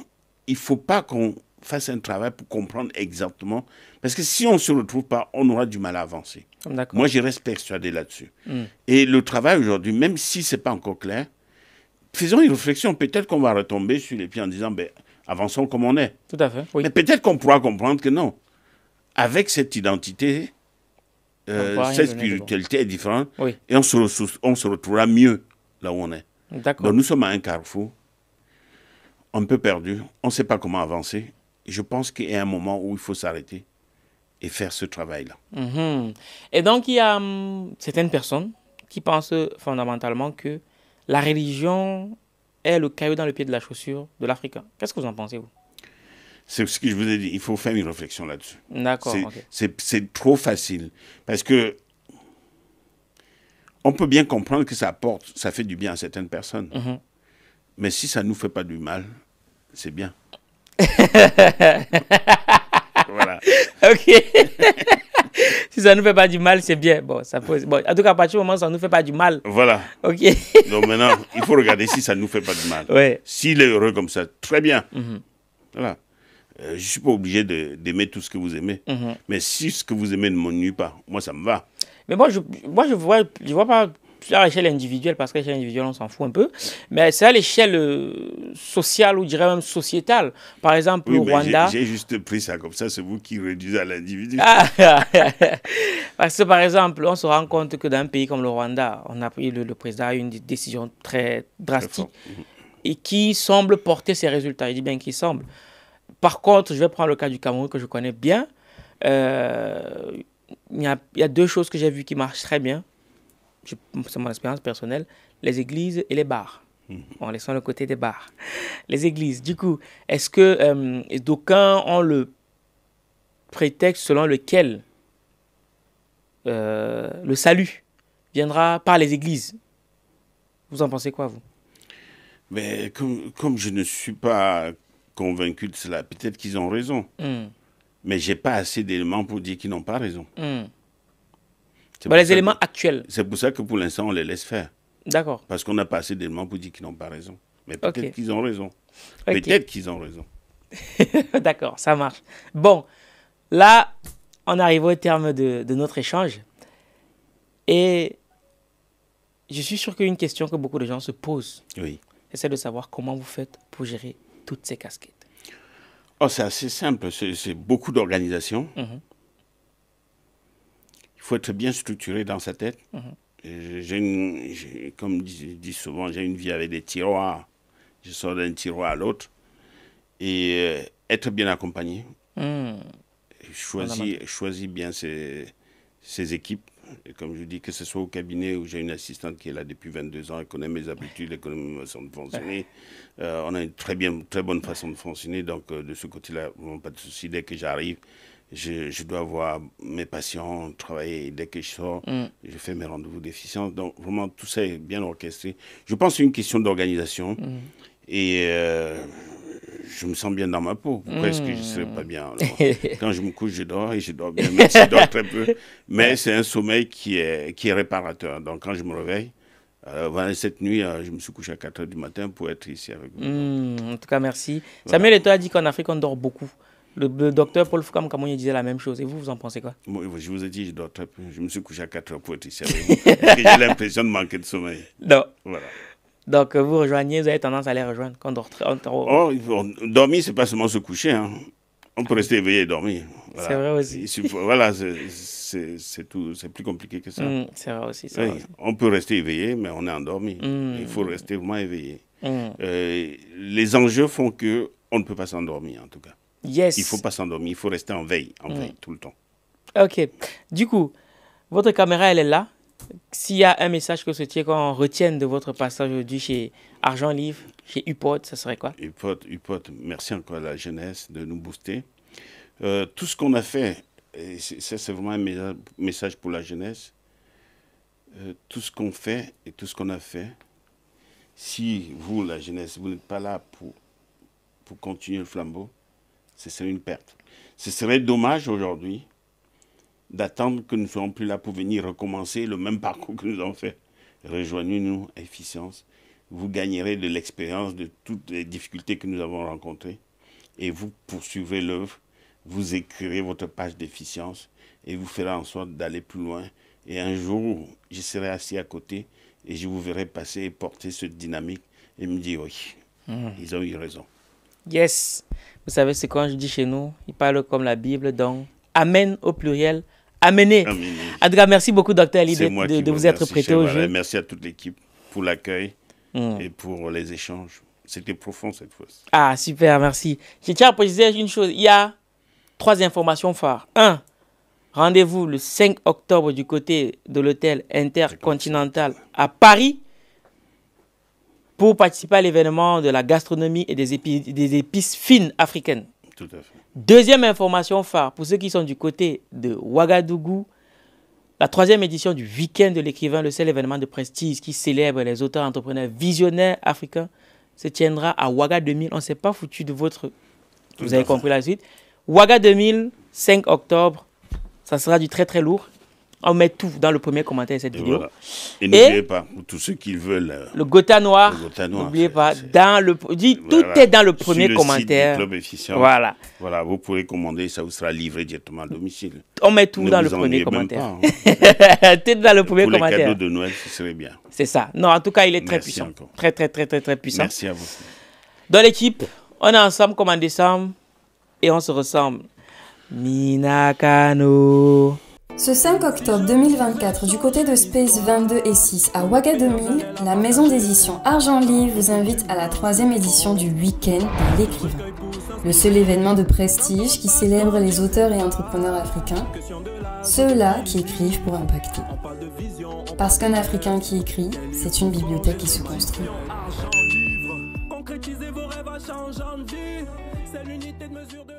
il ne faut pas qu'on fasse un travail pour comprendre exactement. Parce que si on ne se retrouve pas, on aura du mal à avancer. Moi, je reste persuadé là-dessus. Hmm. Et le travail aujourd'hui, même si ce n'est pas encore clair, faisons une réflexion. Peut-être qu'on va retomber sur les pieds en disant, ben, avançons comme on est. Tout à fait. Mais peut-être qu'on pourra comprendre que non. Avec cette identité, euh, cette spiritualité est différente. Et on se, on se retrouvera mieux là où on est. Donc nous sommes à un carrefour un peu perdu, on ne sait pas comment avancer. Je pense qu'il y a un moment où il faut s'arrêter et faire ce travail-là. Mhm. Et donc, il y a hum, certaines personnes qui pensent fondamentalement que la religion est le caillou dans le pied de la chaussure de l'Africain. Qu'est-ce que vous en pensez, vous C'est ce que je vous ai dit. Il faut faire une réflexion là-dessus. D'accord. C'est trop facile. Parce que on peut bien comprendre que ça apporte, ça fait du bien à certaines personnes. Mhm. Mais si ça ne nous fait pas du mal, c'est bien. voilà. Ok. si ça ne nous fait pas du mal, c'est bien. Bon, ça pose... en tout cas, à partir du moment où ça ne nous fait pas du mal. Voilà. Ok. Donc maintenant, il faut regarder si ça ne nous fait pas du mal. Ouais. S'il est heureux comme ça, très bien. Mhm. Voilà. Euh, je ne suis pas obligé d'aimer tout ce que vous aimez. Mhm. Mais si ce que vous aimez ne m'ennuie pas, moi, ça me va. Mais moi, je, moi, je vois, je vois pas c'est à l'échelle individuelle, parce qu'à l'échelle individuelle, on s'en fout un peu, mais c'est à l'échelle euh, sociale ou je dirais même sociétale. Par exemple, le au Rwanda. J'ai juste pris ça comme ça, c'est vous qui réduisez à l'individu. Ah, ah, ah. parce que par exemple, on se rend compte que dans un pays comme le Rwanda, on a pris le, président a eu une décision très drastique mm-hmm. et qui semble porter ses résultats. Il dit bien qu'il semble. Par contre, je vais prendre le cas du Cameroun que je connais bien. Euh, il y, a deux choses que j'ai vues qui marchent très bien c'est mon expérience personnelle, les églises et les bars. Mhm. En laissant le côté des bars. Les églises, du coup, est-ce que euh, d'aucuns ont le prétexte selon lequel euh, le salut viendra par les églises Vous en pensez quoi, vous Mais comme, je ne suis pas convaincu de cela, peut-être qu'ils ont raison. Hmm. Mais j'ai pas assez d'éléments pour dire qu'ils n'ont pas raison. Hmm les éléments actuels. C'est pour ça que pour l'instant, on les laisse faire. D'accord. Parce qu'on n'a pas assez d'éléments pour dire qu'ils n'ont pas raison. Mais peut-être qu'ils ont raison. Peut-être qu'ils ont raison. D'accord, ça marche. Bon, là, on arrive au terme de, notre échange. Et je suis sûr qu'une question que beaucoup de gens se posent, oui. c'est de savoir comment vous faites pour gérer toutes ces casquettes. Oh, c'est assez simple. C'est beaucoup d'organisations. Mhm il faut être bien structuré dans sa tête. Mhm. comme je dis souvent, j'ai une vie avec des tiroirs. Je sors d'un tiroir à l'autre. Et euh, être bien accompagné. Hmm. Choisis, Choisir, bien ses, équipes. comme je dis, que ce soit au cabinet où j'ai une assistante qui est là depuis 22 ans, elle connaît mes habitudes, elle connaît ma façon de fonctionner. Euh, on a une très, bien, très bonne façon de fonctionner, donc euh, de ce côté-là, pas de souci. Dès que j'arrive, je, dois voir mes patients travailler. Dès que je sors, mm. je fais mes rendez-vous d'efficience. Donc, vraiment, tout ça est bien orchestré. Je pense que c'est une question d'organisation. Mm. Et euh, je me sens bien dans ma peau. Pourquoi est-ce que je ne serais mm. pas bien Quand je me couche, je dors et je dors bien, je dors très peu. Mais c'est un sommeil qui est, qui est réparateur. Donc quand je me réveille, euh, cette nuit, euh, je me suis couché à 4 h du matin pour être ici avec vous. en tout cas, merci. Samuel, et a dit qu'en Afrique, on dort beaucoup. Le, docteur Paul Fukam Kamouni disait la même chose. Et vous, vous en pensez quoi Je vous ai dit, je, dors je me suis couché à 4 heures pour être ici J'ai l'impression de manquer de sommeil. Non. Voilà. Donc, vous rejoignez, vous avez tendance à les rejoindre quand on dort très... Oh, dormir, c'est pas seulement se coucher. Hein. On peut rester éveillé et dormir. Voilà. C'est vrai aussi. voilà, c'est tout. C'est plus compliqué que ça. Mm, c'est vrai aussi. On peut rester éveillé, mais on est endormi. Mm. Il faut rester vraiment éveillé. Mm. Euh, les enjeux font que on ne peut pas s'endormir, en tout cas. Il ne faut pas s'endormir, il faut rester en veille, en mm. veille tout le temps. Ok. Du coup, votre caméra, elle est là. S'il y a un message que vous souhaitiez qu'on retienne de votre passage aujourd'hui chez Argent Livre, chez UPOT, ça serait quoi UPOT, UPOT, merci encore à la jeunesse de nous booster. Euh, tout ce qu'on a fait, ça c'est vraiment un message pour la jeunesse. Euh, tout ce qu'on fait et tout ce qu'on a fait, si vous, la jeunesse, vous n'êtes pas là pour, pour continuer le flambeau, ce serait une perte. Ce serait dommage aujourd'hui d'attendre que nous ne soyons plus là pour venir recommencer le même parcours que nous avons fait. Rejoignez-nous, efficience. Vous gagnerez de l'expérience de toutes les difficultés que nous avons rencontrées et vous poursuivrez l'œuvre. Vous écrirez votre page d'efficience et vous ferez en sorte d'aller plus loin. Et un jour, je serai assis à côté et je vous verrai passer et porter cette dynamique et me dire oui, mmh. ils ont eu raison. Yes. Vous savez, c'est quand je dis chez nous, il parle comme la Bible, donc Amen au pluriel. Amenez. Adrien, merci beaucoup, docteur Ali, de, vous être prêté au jeu. Merci à toute l'équipe pour l'accueil mm. et pour les échanges. C'était profond cette fois. -ci. Ah, super, merci. Je tiens à préciser une chose. Il y a trois informations phares. Un, rendez-vous le 5 octobre du côté de l'hôtel intercontinental à Paris pour participer à l'événement de la gastronomie et des épices, fines africaines. Deuxième information phare, pour ceux qui sont du côté de Ouagadougou, la troisième édition du Week-end de l'écrivain, le seul événement de prestige qui célèbre les auteurs, entrepreneurs, visionnaires africains, se tiendra à Ouaga 2000. On ne s'est pas foutu de votre... Vous avez compris la suite. Ouaga 2000, 5 octobre, ça sera du très très lourd. On met tout dans le premier commentaire de cette vidéo. Et n'oubliez pas, pour tous ceux qui veulent. Euh, le Gotha Noir. N'oubliez pas, dans le, dit, tout est dans le premier le commentaire. Club voilà. Voilà, vous pourrez commander, ça vous sera livré directement à domicile. On met tout dans, le premier, dans le premier commentaire. tout dans le premier commentaire. de Noël, ce serait bien. C'est ça. Non, en tout cas, il est très puissant. Très, très, très, très, très puissant. Merci à vous. Dans l'équipe, on est ensemble comme en décembre et on se ressemble. Minakano. Ce 5 octobre 2024, du côté de Space 22 et 6 à Ouagadougou, la maison d'édition Argent Livre vous invite à la troisième édition du Week-end de l'écrivain. Le seul événement de prestige qui célèbre les auteurs et entrepreneurs africains, ceux-là qui écrivent pour impacter. Parce qu'un Africain qui écrit, c'est une bibliothèque qui se construit. mesure